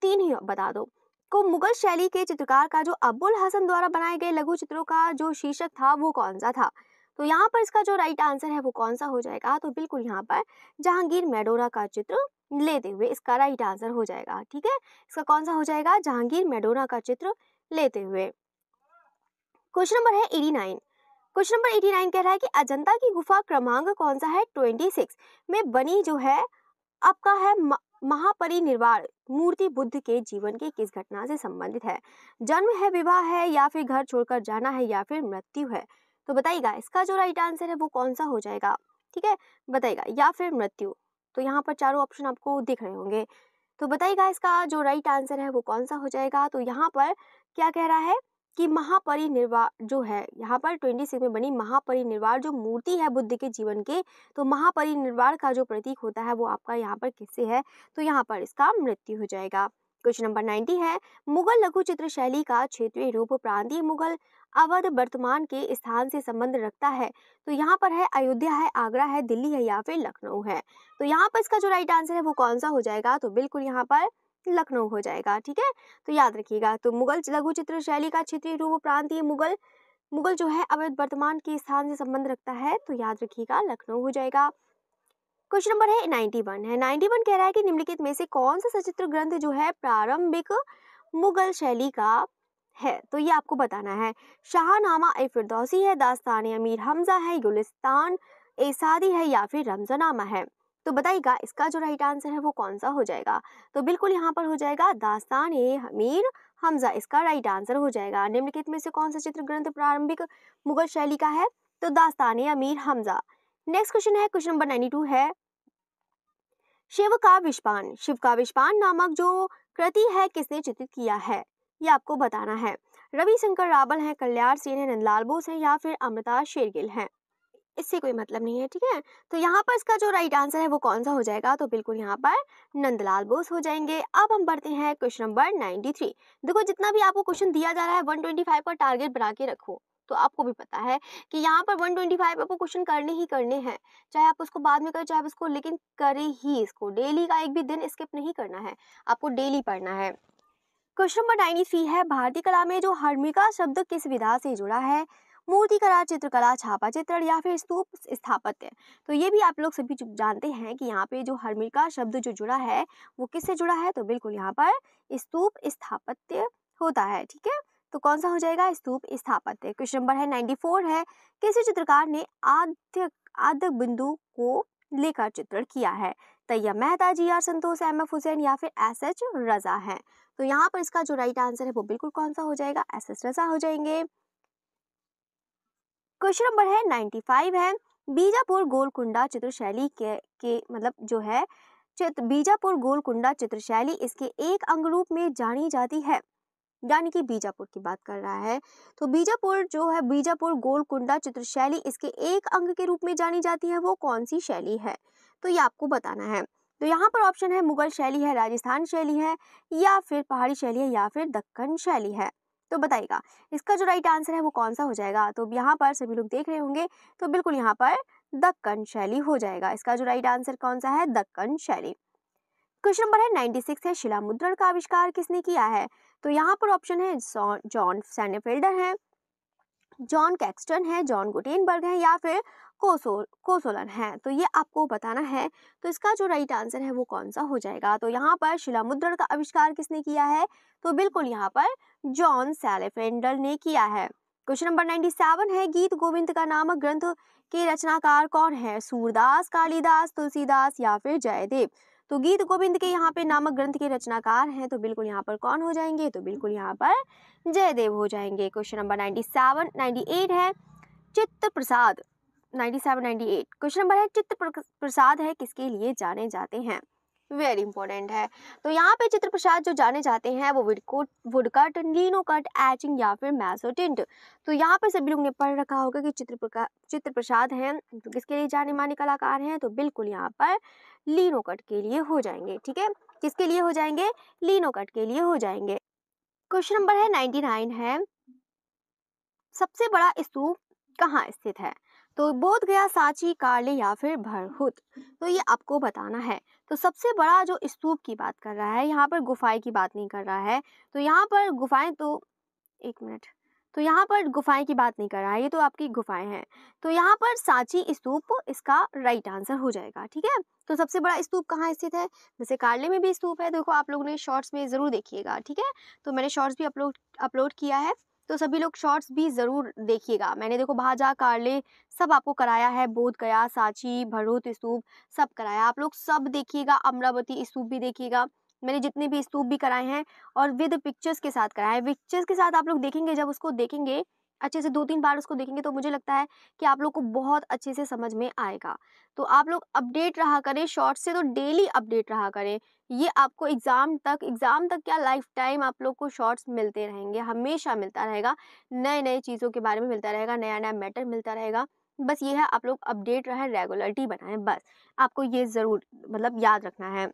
तीन ही बता दो को तो मुगल शैली के चित्रकार का जो अबुल हसन द्वारा बनाए गए लघु चित्रों का जो शीर्षक था वो कौन सा था तो यहाँ पर इसका जो राइट आंसर है वो कौन सा हो जाएगा तो बिल्कुल यहाँ पर जहांगीर मेडोरा का चित्र लेते हुए इसका राइट आंसर हो जाएगा ठीक है इसका कौन सा हो जाएगा जहांगीर मेडोरा का चित्र लेते हुए क्वेश्चन नंबर है eighty nine question number eighty nine कह रहा है कि अजंता की गुफा क्रमांक कौन सा है ट्वेंटी सिक्स में बनी जो है आपका है महापरिनिर्वाण मूर्ति बुद्ध के जीवन के किस घटना से संबंधित है जन्म है विवाह है या फिर घर छोड़कर जाना है या फिर मृत्यु है तो बताइएगा इसका जो राइट आंसर है वो कौन सा हो जाएगा ठीक है बताइएगा या फिर मृत्यु तो यहाँ पर चारों ऑप्शन आपको दिख रहे होंगे तो बताइएगा इसका जो राइट आंसर है वो कौन सा हो जाएगा तो यहाँ पर क्या कह रहा है कि महापरिनिर्वाण जो है यहाँ पर ट्वेंटी सिक्स में बनी महापरिनिर्वाण जो मूर्ति है बुद्ध के जीवन के तो महापरिनिर्वाण का जो प्रतीक होता है वो आपका यहाँ पर किससे है तो यहाँ पर इसका मृत्यु हो जाएगा क्वेश्चन नंबर नाइन्टी है मुगल लघु चित्र शैली का क्षेत्रीय रूप प्रांतीय मुगल अवध वर्तमान के स्थान से संबंध रखता है तो यहाँ पर है अयोध्या है आगरा है दिल्ली है या फिर लखनऊ है तो यहाँ पर इसका जो राइट आंसर है वो कौन सा हो जाएगा तो बिल्कुल यहाँ पर लखनऊ हो जाएगा ठीक है तो याद रखिएगा तो मुगल लघु चित्र शैली का क्षेत्रीय रूप प्रांतीय मुगल मुगल जो है अवध वर्तमान के स्थान से संबंध रखता है तो याद रखिएगा लखनऊ हो जाएगा क्वेश्चन नंबर है नाइन्टी वन है नाइन्टी वन कह रहा है कि निम्नलिखित में से कौन सा सचित्र ग्रंथ जो है प्रारंभिक मुगल शैली का है तो ये आपको बताना है शाहनामा ए फिरदौसी है दास्तान अमीर हमजा है गुलिस्तान ए सादी है या फिर रमजनामा है तो बताइएगा इसका जो राइट आंसर है वो कौन सा हो जाएगा तो बिल्कुल यहाँ पर हो जाएगा दास्तान ए हमीर हमजा इसका राइट आंसर हो जाएगा निम्नलिखित में से कौन सा चित्र ग्रंथ प्रारंभिक मुगल शैली का है तो दास्तान अमीर हमजा नेक्स्ट क्वेश्चन है क्वेश्चन नंबर नाइन्टी टू है शिव का विष्पान शिव का विष्पान नामक जो कृति है किसने चित्रित किया है ये आपको बताना है रविशंकर रावल हैं कल्याण सिंह है नंदलाल बोस हैं या फिर अमृता शेरगिल हैं इससे कोई मतलब नहीं है ठीक है तो यहाँ पर इसका जो राइट आंसर है वो कौन सा हो जाएगा तो बिल्कुल यहाँ पर नंदलाल बोस हो जाएंगे अब हम बढ़ते हैं क्वेश्चन नंबर नाइन्टी देखो जितना भी आपको क्वेश्चन दिया जा रहा है वन पर टारगेट बना के रखो तो आपको भी पता है कि यहाँ पर 125 आपको क्वेश्चन करने ही करने हैं चाहे आप उसको बाद में करें चाहे आप उसको लेकिन करें ही इसको डेली का एक भी दिन स्किप नहीं करना है आपको डेली पढ़ना है क्वेश्चन नंबर नाइनटी थ्री है भारतीय कला में जो हर्मिका शब्द किस विधा से जुड़ा है मूर्ति कला चित्रकला छापा चित्रण या फिर स्तूप स्थापत्य तो ये भी आप लोग सभी जानते हैं कि यहाँ पे जो हर्मिका शब्द जो जुड़ा है वो किससे जुड़ा है तो बिल्कुल यहाँ पर स्तूप स्थापत्य होता है ठीक है तो कौन सा हो जाएगा स्तूप स्थापत्य क्वेश्चन नंबर है नाइन्टी फोर है किसी चित्रकार ने आद्य आद्य बिंदु को लेकर चित्रण किया है Tyeb Mehta G R Santosh M F Husain या फिर एस एच रजा है तो यहाँ पर इसका जो राइट आंसर है वो बिल्कुल कौन सा हो जाएगा एस एस रजा हो जाएंगे क्वेश्चन नंबर है नाइन्टी फाइव है बीजापुर गोलकुंडा चित्र शैली के के मतलब जो है चित्र बीजापुर गोलकुंडा चित्र शैली इसके एक अंग रूप में जानी जाती है यानी कि बीजापुर की बात कर रहा है तो बीजापुर जो है बीजापुर गोलकुंडा चित्र शैली इसके एक अंग के रूप में जानी जाती है वो कौन सी शैली है तो ये आपको बताना है तो यहाँ पर ऑप्शन है मुगल शैली है राजस्थान शैली है या फिर पहाड़ी शैली है या फिर दक्कन शैली है तो बताइएगा इसका जो राइट आंसर है वो कौन सा हो जाएगा तो यहाँ पर सभी लोग देख रहे होंगे तो बिल्कुल यहाँ पर दक्कन शैली हो जाएगा इसका जो राइट आंसर कौन सा है दक्कन शैली क्वेश्चन नंबर है नाइन्टी सिक्स है शिला मुद्रण का आविष्कार किसने किया है तो यहाँ पर ऑप्शन है जॉन सैनेफेल्डर है जॉन कैक्सटन है जॉन गुटेनबर्ग है या फिर कोसो कोसोलन है तो ये आपको बताना है तो इसका जो राइट आंसर है वो कौन सा हो जाएगा तो यहाँ पर शिला मुद्रण का आविष्कार किसने किया है तो बिल्कुल यहाँ पर जॉन सैलेफेंडल ने किया है क्वेश्चन नंबर नाइन्टी सेवन है गीत गोविंद का नामक ग्रंथ के रचनाकार कौन है सूरदास कालिदास तुलसीदास या फिर जयदेव तो गीत गोविंद के यहाँ पे नामक ग्रंथ के रचनाकार हैं तो बिल्कुल यहाँ पर कौन हो जाएंगे तो बिल्कुल यहाँ पर जयदेव हो जाएंगे question number ninety seven ninety eight है Chitta Prasad ninety seven ninety eight question number है चित्त प्रसाद है किसके लिए जाने जाते हैं वेरी इंपॉर्टेंट है तो यहाँ पे चित्र प्रसाद जो जाने जाते हैं वो woodcut woodcut linocut etching या फिर मैसोटिंट तो यहाँ पर सभी लोग ने पढ़ रखा होगा कि चित्र चित्र प्रसाद हैं तो किसके लिए जाने माने कलाकार हैं तो बिल्कुल यहाँ पर लीनो कट के लिए हो जाएंगे ठीक है किसके लिए हो जाएंगे लीनो कट के लिए हो जाएंगे क्वेश्चन नंबर है नाइन्टी नाइन है सबसे बड़ा स्तूप कहाँ स्थित है तो बोध गया सांची कार्ले या फिर भरहुत तो ये आपको बताना है तो सबसे बड़ा जो स्तूप की बात कर रहा है यहाँ पर गुफाएं की बात नहीं कर रहा है तो यहाँ पर गुफाएं तो एक मिनट तो यहाँ पर गुफाएं की बात नहीं कर रहा है ये तो आपकी गुफाएं हैं तो यहाँ पर सांची स्तूप इसका राइट आंसर हो जाएगा ठीक है तो सबसे बड़ा स्तूप कहाँ स्थित है जैसे कार्ले में भी स्तूप है देखो आप लोगों ने शॉर्ट्स में ज़रूर देखिएगा ठीक है तो मैंने शॉर्ट्स भी अपलोड अपलोड किया है तो सभी लोग शॉर्ट्स भी ज़रूर देखिएगा मैंने देखो भाजा कार्ले सब आपको कराया है बोध गया सांची भरूत स्तूप सब कराया आप लोग सब देखिएगा अमरावती स्तूप भी देखिएगा मैंने जितने भी स्तूप भी कराए हैं और विद पिक्चर्स के साथ कराए हैं पिक्चर्स के साथ आप लोग देखेंगे जब उसको देखेंगे अच्छे से दो तीन बार उसको देखेंगे तो मुझे लगता है कि आप लोग को बहुत अच्छे से समझ में आएगा तो आप लोग अपडेट रहा करें शॉर्ट से तो डेली अपडेट रहा करें ये आपको एग्ज़ाम तक एग्ज़ाम तक क्या लाइफ टाइम आप लोग को शॉर्ट्स मिलते रहेंगे हमेशा मिलता रहेगा नए नए चीज़ों के बारे में मिलता रहेगा नया नया मैटर मिलता रहेगा बस ये है आप लोग अपडेट रहें रेगुलरिटी बनाएं बस आपको ये ज़रूर मतलब याद रखना है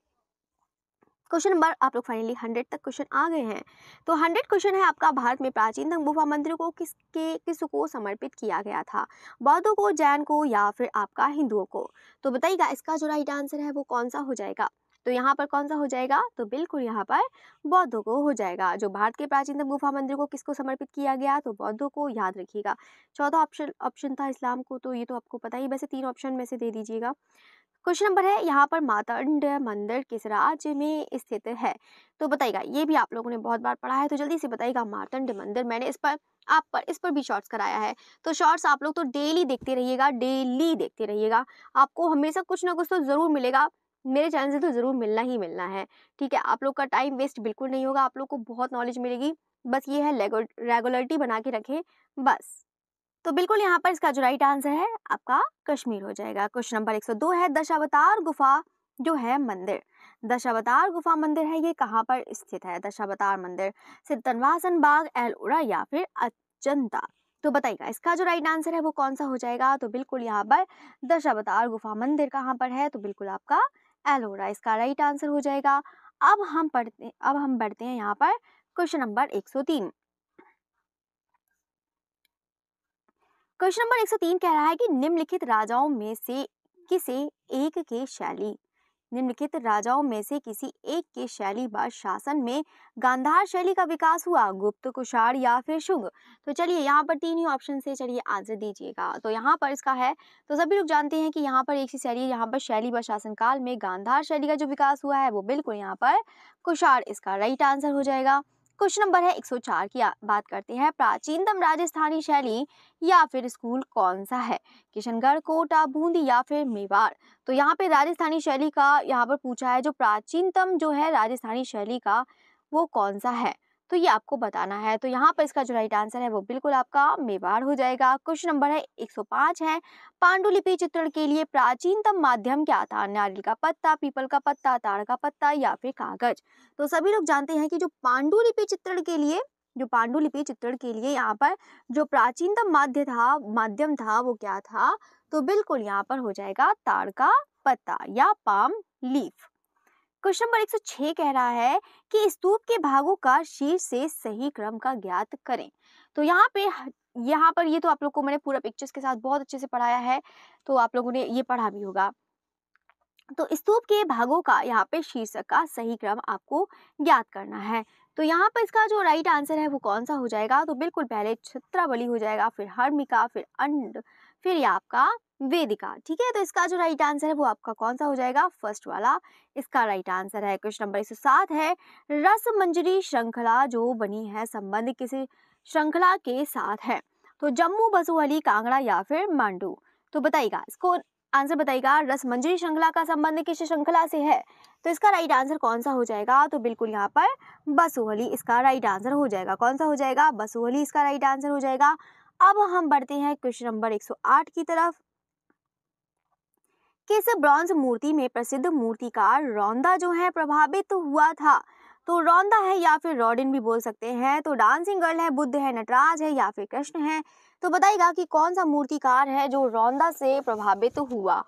क्वेश्चन नंबर आप लोग फाइनली हंड्रेड तक क्वेश्चन आ गए हैं तो हंड्रेड क्वेश्चन है आपका भारत में प्राचीनतम गुफा मंदिर को किसके को समर्पित किया गया था बौद्धों को जैन को या फिर आपका हिंदुओं को तो बताइएगा इसका जो राइट आंसर है वो कौन सा हो जाएगा तो यहाँ पर कौन सा हो जाएगा तो बिल्कुल यहाँ पर बौद्धों को हो जाएगा जो भारत के प्राचीनतम गुफा मंदिर को किसको समर्पित किया गया तो बौद्धों को याद रखिएगा चौथा ऑप्शन ऑप्शन था इस्लाम को तो ये तो आपको पता ही वैसे तीन ऑप्शन में से दे दीजिएगा क्वेश्चन नंबर है यहाँ पर मातंड मंदिर किस राज्य में स्थित है तो बताइएगा ये भी आप लोगों ने बहुत बार पढ़ा है तो जल्दी से बताइएगा मातंड मंदिर मैंने इस पर आप पर इस पर भी शॉर्ट्स कराया है तो शॉर्ट्स आप लोग तो डेली देखते रहिएगा डेली देखते रहिएगा आपको हमेशा कुछ ना कुछ तो ज़रूर मिलेगा मेरे चैनल से तो ज़रूर मिलना ही मिलना है ठीक है आप लोग का टाइम वेस्ट बिल्कुल नहीं होगा आप लोग को बहुत नॉलेज मिलेगी बस ये है रेगुलरिटी बना के रखें बस तो बिल्कुल यहाँ पर इसका जो राइट आंसर है आपका कश्मीर हो जाएगा क्वेश्चन नंबर 102 है दशावतार गुफा जो है मंदिर दशावतार गुफा मंदिर है ये कहाँ पर स्थित है दशावतार मंदिर सिद्धनवासन बाग उड़ा या फिर अजंता तो बताइएगा इसका जो राइट आंसर है वो कौन सा हो जाएगा तो बिल्कुल यहाँ पर दशावतार गुफा मंदिर कहाँ पर है तो बिल्कुल आपका एलोरा इसका राइट आंसर हो जाएगा अब हम पढ़ते अब हम बढ़ते हैं यहाँ पर क्वेश्चन नंबर 103 क्वेश्चन नंबर 103 कह रहा है कि निम्नलिखित राजाओं में से किसे एक के शैली निम्नलिखित राजाओं में से किसी एक के शैली बाद शासन में गांधार शैली का विकास हुआ गुप्त कुषाण या फिर शुंग तो चलिए यहाँ पर तीन ही ऑप्शन से चलिए आंसर दीजिएगा तो यहाँ पर इसका है तो सभी लोग जानते हैं कि यहाँ पर एक सी शैली यहाँ पर शैली व काल में गांधार शैली का जो विकास हुआ है वो बिल्कुल यहाँ पर कुशाड़ इसका राइट आंसर हो जाएगा क्वेश्चन नंबर है 104 की बात करते हैं प्राचीनतम राजस्थानी शैली या फिर स्कूल कौन सा है किशनगढ़ कोटा बूंदी या फिर मेवाड़ तो यहाँ पे राजस्थानी शैली का यहाँ पर पूछा है जो प्राचीनतम जो है राजस्थानी शैली का वो कौन सा है तो ये आपको बताना है तो यहाँ पर इसका जो राइट आंसर है वो बिल्कुल आपका मेवाड़ हो जाएगा क्वेश्चन नंबर है 105 है पांडुलिपि चित्रण के लिए प्राचीनतम माध्यम क्या था नारियल का पत्ता पीपल का पत्ता ताड़ का पत्ता या फिर कागज तो सभी लोग जानते हैं कि जो पांडुलिपि चित्रण के लिए जो पांडुलिपि चित्रण के लिए यहाँ पर जो प्राचीनतम माध्य था माध्यम था वो क्या था तो बिल्कुल यहाँ पर हो जाएगा ताड़ का पत्ता या पाम लीफ क्वेश्चन नंबर 106 कह रहा है कि स्तूप के भागों का शीर्ष से सही क्रम का ज्ञात करें तो यहाँ पे यहाँ पर ये तो आप लोग को मैंने पूरा पिक्चर्स के साथ बहुत अच्छे से पढ़ाया है तो आप लोगों ने ये पढ़ा भी होगा तो स्तूप के भागों का यहाँ पे शीर्षक का सही क्रम आपको ज्ञात करना है तो यहाँ पर इसका जो राइट आंसर है वो कौन सा हो जाएगा तो बिल्कुल पहले छत्रावली हो जाएगा फिर हर्मिका फिर अंड फिर ये आपका वेदिका ठीक है तो इसका जो राइट आंसर है वो आपका कौन सा हो जाएगा फर्स्ट वाला इसका राइट आंसर है क्वेश्चन नंबर एक सौ सात है रस मंजरी श्रृंखला जो बनी है संबंध किसी श्रृंखला के साथ है तो जम्मू बसुअली कांगड़ा या फिर मांडू तो बताइएगा इसको आंसर बताइएगा रस मंजरी श्रृंखला का संबंध किस श्रृंखला से है तो इसका राइट आंसर कौन सा हो जाएगा तो बिल्कुल यहाँ पर बसुअली इसका राइट आंसर हो जाएगा कौन सा हो जाएगा बसुअली इसका राइट आंसर हो जाएगा अब हम बढ़ते हैं क्वेश्चन नंबर 108 की तरफ कि इस ब्रॉन्ज मूर्ति में प्रसिद्ध मूर्तिकार रौंदा जो है प्रभावित तो हुआ था तो रौंदा है या फिर रॉडिन भी बोल सकते हैं तो डांसिंग गर्ल है बुद्ध है नटराज है या फिर कृष्ण है तो बताइएगा कि कौन सा मूर्तिकार है जो रौंदा से प्रभावित तो हुआ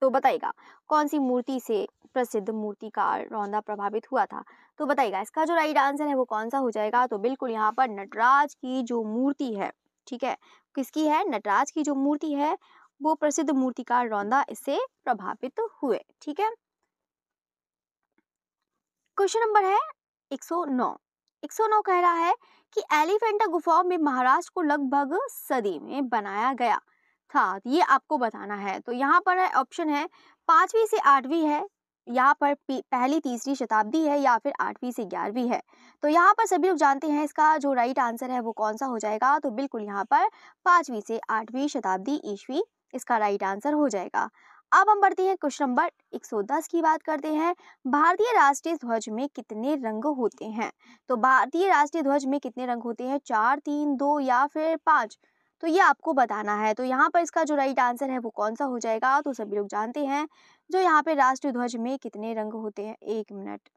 तो बताइएगा कौन सी मूर्ति से प्रसिद्ध मूर्तिकार रौंदा प्रभावित हुआ था तो बताइएगा इसका जो राइट आंसर है वो कौन सा हो जाएगा तो बिल्कुल यहाँ पर नटराज की जो मूर्ति है ठीक है किसकी है नटराज की जो मूर्ति है वो प्रसिद्ध मूर्तिकार रौंदा इससे प्रभावित हुए ठीक है क्वेश्चन नंबर है 109 109 कह रहा है कि एलिफेंटा गुफा में महाराष्ट्र को लगभग सदी में बनाया गया था ये आपको बताना है तो यहाँ पर ऑप्शन है पांचवी से आठवीं है यहाँ पर पहली तीसरी शताब्दी है या फिर आठवीं से ग्यारहवीं है तो यहाँ पर सभी लोग जानते हैं इसका जो राइट आंसर है वो कौन सा हो जाएगा तो बिल्कुल यहाँ पर पांचवी से आठवीं शताब्दी ईस्वी इसका राइट आंसर हो जाएगा अब हम बढ़ते हैं क्वेश्चन नंबर 110 की बात करते हैं भारतीय राष्ट्रीय ध्वज में कितने रंग होते हैं तो भारतीय राष्ट्रीय ध्वज में कितने रंग होते हैं चार तीन दो या फिर पाँच तो ये आपको बताना है तो यहाँ पर इसका जो राइट आंसर है वो कौन सा हो जाएगा तो सभी लोग जानते हैं जो यहाँ पे राष्ट्रीय ध्वज में कितने रंग होते हैं एक मिनट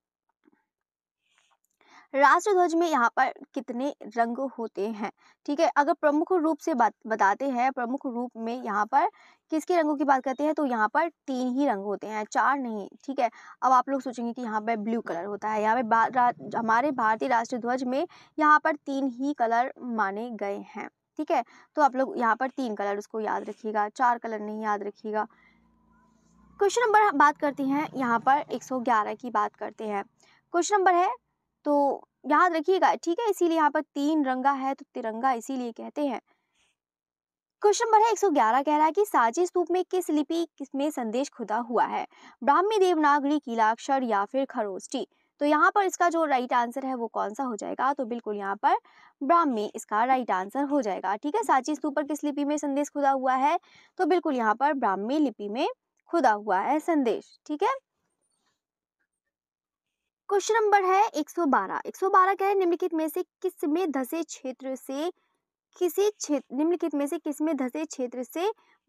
राष्ट्रध्वज में यहाँ पर कितने रंग होते हैं ठीक है अगर प्रमुख रूप से बात बताते हैं प्रमुख रूप में यहाँ पर किसके रंगों की बात करते हैं तो यहाँ पर तीन ही रंग होते हैं चार नहीं ठीक है अब आप लोग सोचेंगे कि यहाँ पर ब्लू कलर होता है यहाँ पे हमारे भारतीय राष्ट्र ध्वज में यहाँ पर तीन ही कलर माने गए हैं ठीक है तो आप लोग यहाँ पर तीन कलर उसको याद रखिएगा चार कलर नहीं याद रखिएगा क्वेश्चन नंबर बात करते हैं यहाँ पर 111 की बात करते हैं क्वेश्चन नंबर है तो याद रखिएगा ठीक है इसीलिए यहाँ पर तीन रंगा है तो तिरंगा इसीलिए कहते हैं क्वेश्चन नंबर है 111 कह रहा है कि साझी स्तूप में किस लिपि में संदेश खुदा हुआ है ब्राह्मी देवनागरी कीलाक्षर या फिर खरोष्टी तो यहाँ पर इसका जो राइट आंसर है वो कौन सा हो जाएगा तो बिल्कुल यहाँ पर ब्राह्मी इसका राइट आंसर हो जाएगा ठीक है साची स्तूप पर किस लिपि में संदेश खुदा हुआ है तो बिल्कुल यहाँ पर ब्राह्मी लिपि में खुदा हुआ है संदेश ठीक है क्वेश्चन नंबर है 112 112 क्या है निम्नलिखित में से किस में धसे क्षेत्र से किसी क्षेत्र निम्नलिखित में से किस में धसे क्षेत्र से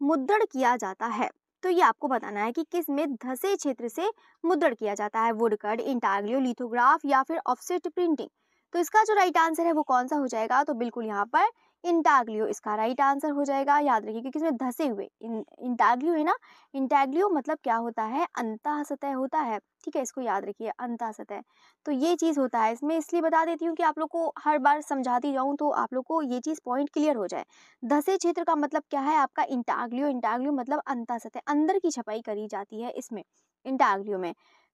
मुद्रण किया जाता है तो ये आपको बताना है कि किस में धसे क्षेत्र से मुद्रण किया जाता है वुडकट इंटाग्लियो लिथोग्राफ या फिर ऑफसेट प्रिंटिंग तो इसका जो राइट आंसर है वो कौन सा हो जाएगा तो बिल्कुल यहाँ पर इंटाग्लियो इसका राइट आंसर हो जाएगा याद रखिए क्योंकि इसमें धसे हुए इंटाग्लियो है ना इंटाग्लियो मतलब क्या होता है अंतः सतह होता है ठीक है इसको याद रखिए अंतः सतह तो ये चीज़ होता है इसमें इसलिए बता देती हूँ कि आप लोग को हर बार समझाती जाऊँ तो आप लोग को ये चीज़ पॉइंट क्लियर हो जाए धसे क्षेत्र का मतलब क्या है आपका इंटाग्लियो इंटाग्लियो मतलब अंतः सतह अंदर की छपाई करी जाती है इसमें इंटाग्लियो में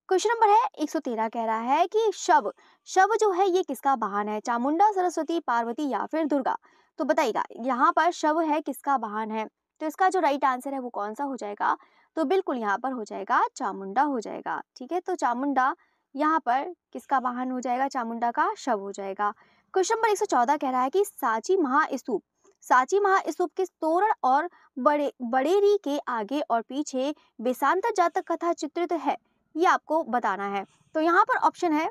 क्वेश्चन नंबर है 113 कह रहा है कि शव शव जो है ये किसका वाहन है चामुंडा सरस्वती पार्वती या फिर दुर्गा तो बताइएगा यहाँ पर शव है किसका वाहन है तो इसका जो राइट आंसर है वो कौन सा हो जाएगा तो बिल्कुल यहाँ पर हो जाएगा चामुंडा हो जाएगा ठीक है तो चामुंडा यहाँ पर किसका वाहन हो जाएगा चामुंडा का शव हो जाएगा क्वेश्चन नंबर चौदह कह रहा है कि साची महास्तूप साची महास्तूप के तोरण और बड़े बड़ेरी के आगे और पीछे बेसांतर जातक कथा चित्रित है ये आपको बताना है तो यहाँ पर ऑप्शन है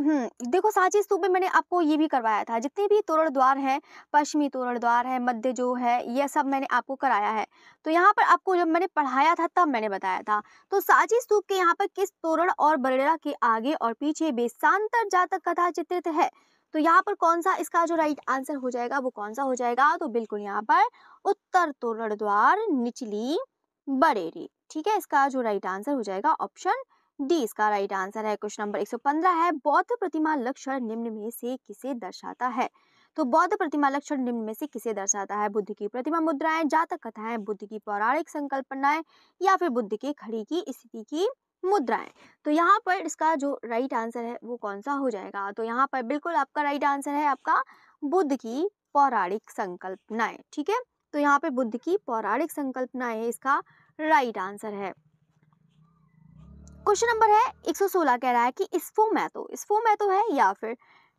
देखो सांची स्तूप में मैंने आपको ये भी करवाया था जितने भी तोरण द्वार हैं पश्चिमी तोरण द्वार है मध्य जो है यह सब मैंने आपको कराया है तो यहाँ पर आपको जब मैंने पढ़ाया था तब मैंने बताया था तो सांची स्तूप के यहाँ पर किस तोरण और बरेड़ा के आगे और पीछे बेसांतर जातक कथा चित्रित है तो यहाँ पर कौन सा इसका जो राइट आंसर हो जाएगा वो कौन सा हो जाएगा तो बिल्कुल यहाँ पर उत्तर तोरण द्वार निचली बरेरी ठीक है इसका जो राइट आंसर हो जाएगा ऑप्शन डी इसका राइट आंसर है क्वेश्चन नंबर 115 है बौद्ध प्रतिमा लक्षण निम्न में से किसे दर्शाता है तो बौद्ध प्रतिमा लक्षण निम्न में से किसे दर्शाता है बुद्ध की प्रतिमा मुद्राएं जातक कथाएं बुद्ध की पौराणिक संकल्पनाएं या फिर बुद्ध के खड़ी की स्थिति की मुद्राएं तो यहाँ पर इसका जो राइट आंसर है वो कौन सा हो जाएगा तो यहाँ पर बिल्कुल आपका राइट आंसर है आपका बुद्ध की पौराणिक संकल्पनाएं ठीक है तो यहाँ पे बुद्ध की पौराणिक संकल्पनाएं इसका राइट आंसर है क्वेश्चन नंबर है 116 कह रहा है कि स्फोमैथो स्फोमैथो है या फिर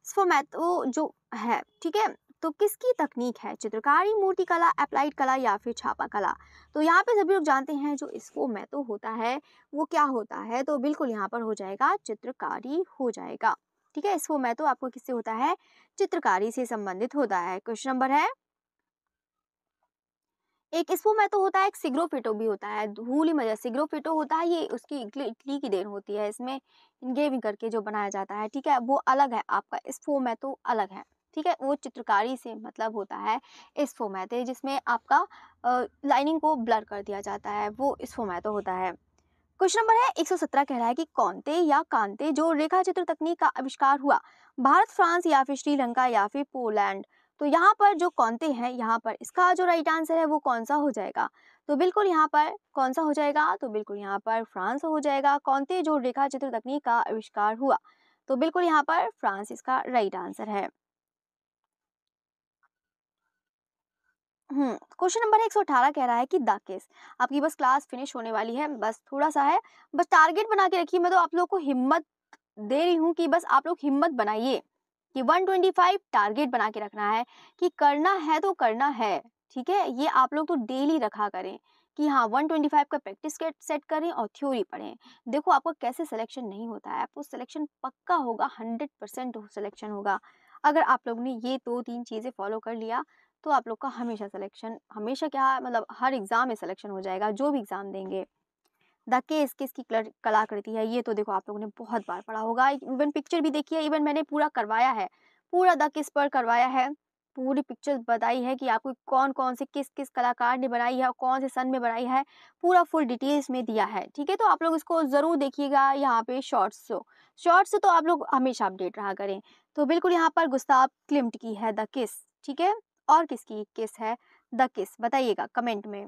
स्फोमैथो जो है ठीक है तो किसकी तकनीक है चित्रकारी मूर्ति कला अप्लाइड कला या फिर छापा कला तो यहाँ पे सभी लोग जानते हैं जो इसको होता है वो क्या होता है तो बिल्कुल यहाँ पर हो जाएगा चित्रकारी हो जाएगा ठीक है इसको आपको किससे होता है चित्रकारी से संबंधित होता है क्वेश्चन नंबर है एक तो होता है एक सिग्रोफिटो भी होता है धूल मजा सिग्रोफिटो होता है ये उसकी इटली की देन होती है इसमें गेमिंग करके जो बनाया जाता है ठीक है वो अलग है आपका स्पोमेटो तो अलग है ठीक है वो चित्रकारी से मतलब होता है स्फोमैते जिसमें आपका लाइनिंग को ब्लर कर दिया जाता है वो स्फोमैतो होता है क्वेश्चन नंबर है 117 कह रहा है कि कौनते या कांते जो रेखा चित्र तकनीक का आविष्कार हुआ भारत फ्रांस या फिर श्रीलंका या फिर पोलैंड तो यहाँ पर जो कौनते हैं यहाँ पर इसका जो राइट आंसर है वो कौन सा हो जाएगा तो बिल्कुल यहाँ पर कौन सा हो जाएगा तो बिल्कुल यहाँ पर फ्रांस हो जाएगा कौनते जो रेखा चित्र तकनीक का आविष्कार हुआ तो बिल्कुल यहाँ पर फ्रांस इसका राइट आंसर है हम्म क्वेश्चन नंबर एक सौ अठारह कह रहा है कि द केस आपकी बस क्लास फिनिश होने वाली है बस थोड़ा सा है बस टारगेट बना के रखिए मैं तो आप लोग को हिम्मत दे रही हूँ कि बस आप लोग हिम्मत बनाइए कि 125 टारगेट बना के रखना है कि करना है तो करना है ठीक है ये आप लोग तो डेली रखा करें कि हाँ 125 का प्रैक्टिस सेट करें और थ्योरी पढ़ें देखो आपका कैसे सिलेक्शन नहीं होता है आपको सिलेक्शन पक्का होगा 100 परसेंट सिलेक्शन होगा अगर आप लोग ने ये दो तीन चीज़ें फॉलो कर लिया तो आप लोग का हमेशा सिलेक्शन हमेशा क्या मतलब हर एग्ज़ाम में सिलेक्शन हो जाएगा जो भी एग्ज़ाम देंगे द केस किसकी कलाकृति है ये तो देखो आप लोगों ने बहुत बार पढ़ा होगा इवन पिक्चर भी देखी है इवन मैंने पूरा करवाया है पूरा द किस पर करवाया है पूरी पिक्चर बताई है कि आपको कौन कौन से किस किस कलाकार ने बनाई है और कौन से सन में बनाई है पूरा फुल डिटेल्स में दिया है ठीक है तो आप लोग इसको ज़रूर देखिएगा यहाँ पे शॉर्ट्स शो शॉर्ट्स तो आप लोग हमेशा अपडेट रहा करें तो बिल्कुल यहाँ पर गुस्ताब क्लिम्ट की है द किस ठीक है और किसकी किस है द किस बताइएगा कमेंट में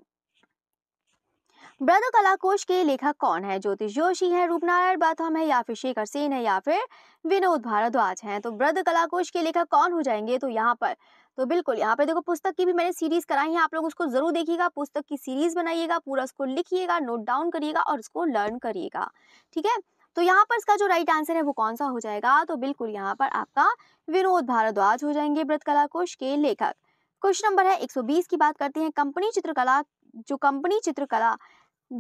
कला कोश के लेखक कौन है ज्योतिष जोशी है रूपनारायण बाथम है या फिर शेखर सेन है या फिर विनोद भारद्वाज हैं तो कला कोश के लेखक कौन हो जाएंगे तो यहाँ पर तो बिल्कुल यहाँ पे देखो पुस्तक की भी मैंने सीरीज कराई है आप लोग उसको जरूर देखिएगा पुस्तक की सीरीज बनाइएगा पूरा उसको लिखिएगा नोट डाउन करिएगा और उसको लर्न करिएगा ठीक है तो यहाँ पर इसका जो राइट आंसर है वो कौन सा हो जाएगा तो बिल्कुल यहाँ पर आपका विनोद भारद्वाज हो जाएंगे कला कलाकोश के लेखक क्वेश्चन नंबर है 120 की बात करते हैं कंपनी चित्रकला जो कंपनी चित्रकला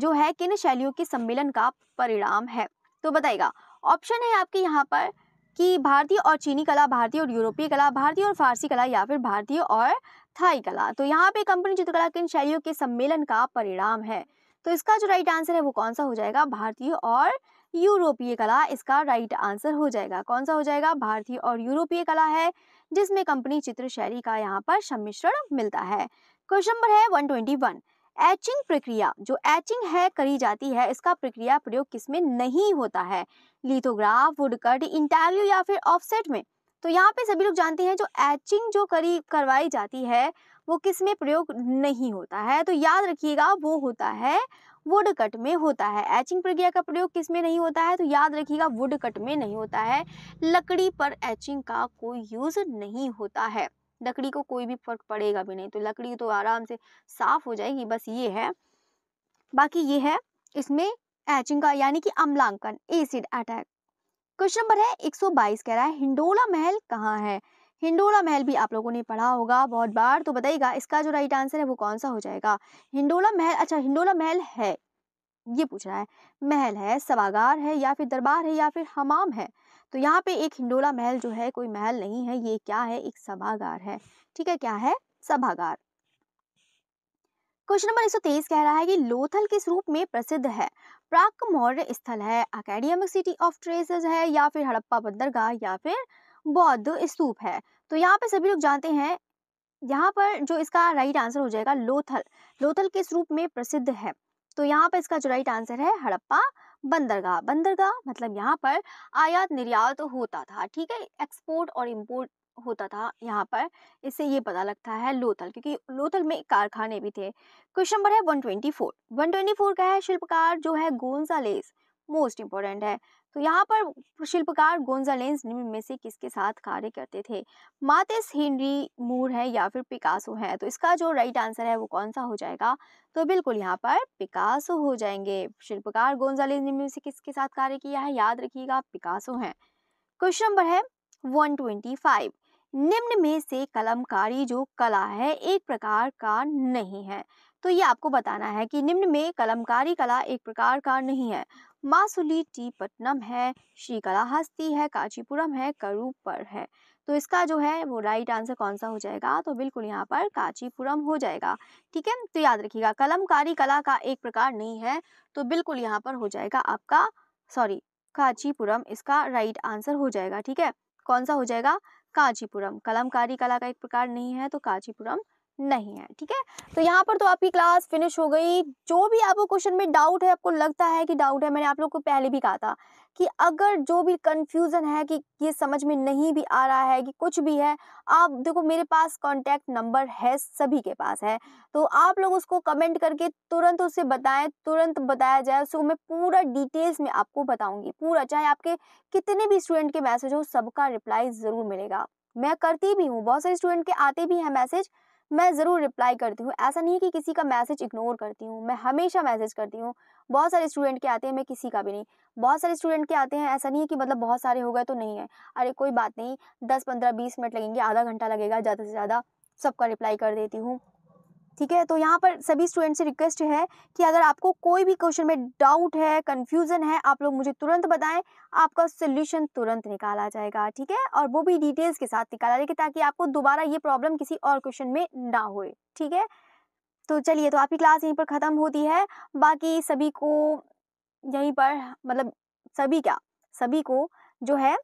जो है किन शैलियों के सम्मेलन का परिणाम है तो बताइएगा ऑप्शन है आपके यहाँ पर कि भारतीय और चीनी कला भारतीय और यूरोपीय कला भारतीय और फारसी कला या फिर भारतीय और थाई कला तो यहाँ पे कंपनी चित्रकला किन शैलियों के सम्मेलन का परिणाम है तो इसका जो राइट आंसर है वो कौन सा हो जाएगा भारतीय और यूरोपीय कला इसका राइट आंसर हो जाएगा कौन सा हो जाएगा भारतीय और यूरोपीय कला है जिसमें कंपनी चित्र शैली का यहाँ पर सम्मिश्रण मिलता है क्वेश्चन नंबर है 121 एचिंग प्रक्रिया जो एचिंग है करी जाती है इसका प्रक्रिया प्रयोग किसमें नहीं होता है लिथोग्राफ वुड कट या फिर ऑफसेट में तो यहाँ पे सभी लोग जानते हैं जो एचिंग जो करी करवाई जाती है वो किस में प्रयोग नहीं होता है तो याद रखिएगा वो होता है वुड कट में होता है एचिंग प्रक्रिया का प्रयोग किस में नहीं होता है तो याद रखिएगा वुड कट में नहीं होता है लकड़ी पर एचिंग का कोई यूज़ नहीं होता है लकड़ी को कोई भी फर्क पड़ेगा भी नहीं तो लकड़ी तो आराम से साफ हो जाएगी बस ये है बाकी ये है इसमें एचिंग का यानी कि अम्लांकन एसिड अटैक क्वेश्चन नंबर है 122 कह रहा है हिंडोला महल कहाँ है हिंडोला महल भी आप लोगों ने पढ़ा होगा बहुत बार तो बताइएगा इसका जो राइट आंसर है वो कौन सा हो जाएगा हिंडोला महल अच्छा हिंडोला महल है ये पूछ रहा है महल है सभागार है या फिर दरबार है या फिर हमाम है तो यहाँ पे एक हिंडोला महल जो है कोई महल नहीं है ये क्या है एक सभागार है ठीक है क्या है सभागार क्वेश्चन नंबर 123 कह रहा है कि लोथल किस रूप में प्रसिद्ध है प्राक मौर्य स्थल है अकेडमिक सिटी ऑफ ट्रेसेस है या फिर हड़प्पा बंदरगाह या फिर बौद्ध स्तूप है तो यहाँ पे सभी लोग जानते हैं यहाँ पर जो इसका राइट आंसर हो जाएगा लोथल लोथल किस रूप में प्रसिद्ध है तो यहाँ पर इसका जो राइट आंसर है हड़प्पा बंदरगाह बंदरगाह मतलब यहाँ पर आयात निर्यात तो होता था ठीक है एक्सपोर्ट और इम्पोर्ट होता था यहाँ पर इससे ये पता लगता है लोथल क्योंकि लोथल में कारखाने भी थे क्वेश्चन नंबर है 124 124 का है शिल्पकार जो है गोंजालेस मोस्ट इम्पोर्टेंट है तो यहाँ पर शिल्पकार गोंजालेंस निम्न में से किसके साथ कार्य करते थे मातेस हेनरी मूर है या फिर पिकासो है तो इसका जो राइट आंसर है वो कौन सा हो जाएगा तो बिल्कुल यहाँ पर पिकासो हो जाएंगे शिल्पकार गोंजालेंस निम्न में से किसके साथ कार्य किया है याद रखिएगा पिकासो है क्वेश्चन नंबर है वन निम्न में से कलमकारी जो कला है एक प्रकार का नहीं है तो ये आपको बताना है कि निम्न में कलमकारी कला एक प्रकार का नहीं है मासुली टी पटनम है श्री कलाहस्ती है काचीपुरम है करूपर है तो इसका जो है वो राइट आंसर कौन सा हो जाएगा तो बिल्कुल यहाँ पर काचीपुरम हो जाएगा ठीक है तो याद रखिएगा कलमकारी कला का एक प्रकार नहीं है तो बिल्कुल यहाँ पर हो जाएगा आपका सॉरी कांचीपुरम इसका राइट आंसर हो जाएगा ठीक है कौन सा हो जाएगा कांचीपुरम कलमकारी कला का एक प्रकार नहीं है तो कांचीपुरम नहीं है ठीक है तो यहाँ पर तो आपकी क्लास फिनिश हो गई जो भी आपको क्वेश्चन में डाउट है आपको लगता है कि डाउट है मैंने आप लोग को पहले भी कहा था कि अगर जो भी कंफ्यूजन है कि ये समझ में नहीं भी आ रहा है कि कुछ भी है आप देखो मेरे पास कांटेक्ट नंबर है सभी के पास है तो आप लोग उसको कमेंट करके तुरंत उसे बताएं तुरंत बताया जाए उसको मैं पूरा डिटेल्स में आपको बताऊंगी पूरा चाहे आपके कितने भी स्टूडेंट के मैसेज हो सबका रिप्लाई ज़रूर मिलेगा मैं करती भी हूँ बहुत सारे स्टूडेंट के आते भी हैं मैसेज मैं ज़रूर रिप्लाई करती हूँ ऐसा नहीं है कि किसी का मैसेज इग्नोर करती हूँ मैं हमेशा मैसेज करती हूँ बहुत सारे स्टूडेंट के आते हैं मैं किसी का भी नहीं बहुत सारे स्टूडेंट के आते हैं ऐसा नहीं है कि मतलब बहुत सारे हो गए तो नहीं है अरे कोई बात नहीं दस पंद्रह बीस मिनट लगेंगे आधा घंटा लगेगा ज़्यादा से ज़्यादा सबका रिप्लाई कर देती हूँ ठीक है तो यहाँ पर सभी स्टूडेंट से रिक्वेस्ट है कि अगर आपको कोई भी क्वेश्चन में डाउट है कन्फ्यूज़न है आप लोग मुझे तुरंत बताएं आपका सोल्यूशन तुरंत निकाला जाएगा ठीक है और वो भी डिटेल्स के साथ निकाला जाएगा ताकि आपको दोबारा ये प्रॉब्लम किसी और क्वेश्चन में ना हो ठीक है तो चलिए तो आपकी क्लास यहीं पर ख़त्म होती है बाकी सभी को यहीं पर मतलब सभी क्या सभी को जो है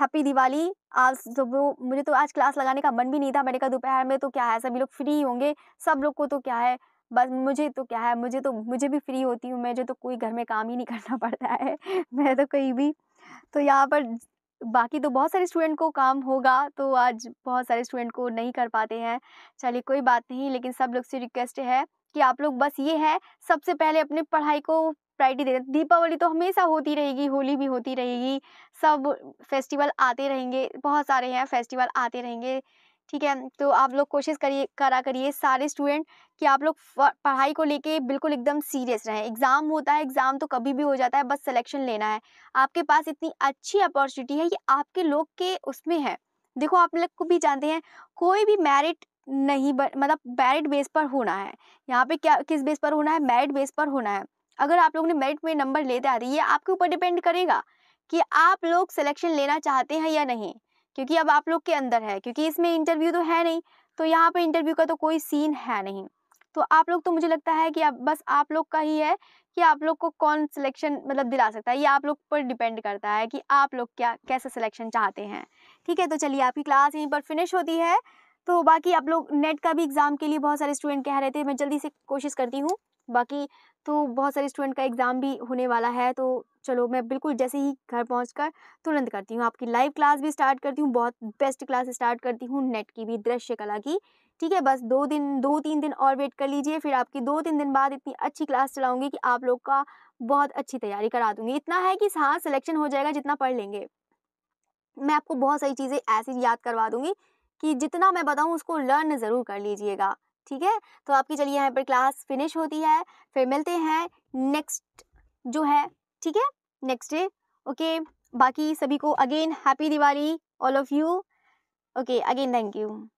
हैप्पी दिवाली आज वो मुझे तो आज क्लास लगाने का मन भी नहीं था मैंने कहा दोपहर में तो क्या है सभी लोग फ्री होंगे सब लोग को तो क्या है बस मुझे तो क्या है मुझे तो मुझे भी फ्री होती हूँ मैं जो तो कोई घर में काम ही नहीं करना पड़ता है मैं तो कहीं भी तो यहाँ पर बाकी तो बहुत सारे स्टूडेंट को काम होगा तो आज बहुत सारे स्टूडेंट को नहीं कर पाते हैं चलिए कोई बात नहीं लेकिन सब लोग से रिक्वेस्ट है कि आप लोग बस ये है सबसे पहले अपने पढ़ाई को प्रायोरिटी देते दीपावली तो हमेशा होती रहेगी होली भी होती रहेगी सब फेस्टिवल आते रहेंगे बहुत सारे हैं फेस्टिवल आते रहेंगे ठीक है तो आप लोग कोशिश करिए करा करिए सारे स्टूडेंट कि आप लोग पढ़ाई को लेके बिल्कुल एकदम सीरियस रहें एग्ज़ाम होता है एग्ज़ाम तो कभी भी हो जाता है बस सिलेक्शन लेना है आपके पास इतनी अच्छी अपॉर्चुनिटी है ये आपके लोग के उसमें है देखो आप लोग को भी जानते हैं कोई भी मैरिट नहीं मतलब मैरिट बेस पर होना है यहाँ पे क्या किस बेस पर होना है मैरिट बेस पर होना है अगर आप लोग ने मेरिट में नंबर लेते आते ये आपके ऊपर डिपेंड करेगा कि आप लोग सिलेक्शन लेना चाहते हैं या नहीं क्योंकि अब आप लोग के अंदर है क्योंकि इसमें इंटरव्यू तो है नहीं तो यहाँ पर इंटरव्यू का तो कोई सीन है नहीं तो आप लोग तो मुझे लगता है कि अब बस आप लोग का ही है कि आप लोग को कौन सिलेक्शन मतलब दिला सकता है ये आप लोग पर डिपेंड करता है कि आप लोग क्या कैसा सिलेक्शन चाहते हैं ठीक है तो चलिए आपकी क्लास यहीं पर फिनिश होती है तो बाकी आप लोग नेट का भी एग्ज़ाम के लिए बहुत सारे स्टूडेंट कह रहे थे मैं जल्दी से कोशिश करती हूँ बाकी तो बहुत सारे स्टूडेंट का एग्ज़ाम भी होने वाला है तो चलो मैं बिल्कुल जैसे ही घर पहुँच कर तुरंत करती हूँ आपकी लाइव क्लास भी स्टार्ट करती हूँ बहुत बेस्ट क्लास स्टार्ट करती हूँ नेट की भी दृश्य कला की ठीक है बस दो दिन दो तीन दिन और वेट कर लीजिए फिर आपकी दो तीन दिन बाद इतनी अच्छी क्लास चलाऊंगी कि आप लोग का बहुत अच्छी तैयारी करा दूंगी इतना है कि हाँ सिलेक्शन हो जाएगा जितना पढ़ लेंगे मैं आपको बहुत सारी चीज़ें ऐसी याद करवा दूँगी कि जितना मैं बताऊँ उसको लर्न ज़रूर कर लीजिएगा ठीक है तो आपकी चलिए यहाँ पर क्लास फिनिश होती है फिर मिलते हैं नेक्स्ट जो है ठीक है नेक्स्ट डे ओके बाकी सभी को again happy Diwali all of you okay again thank you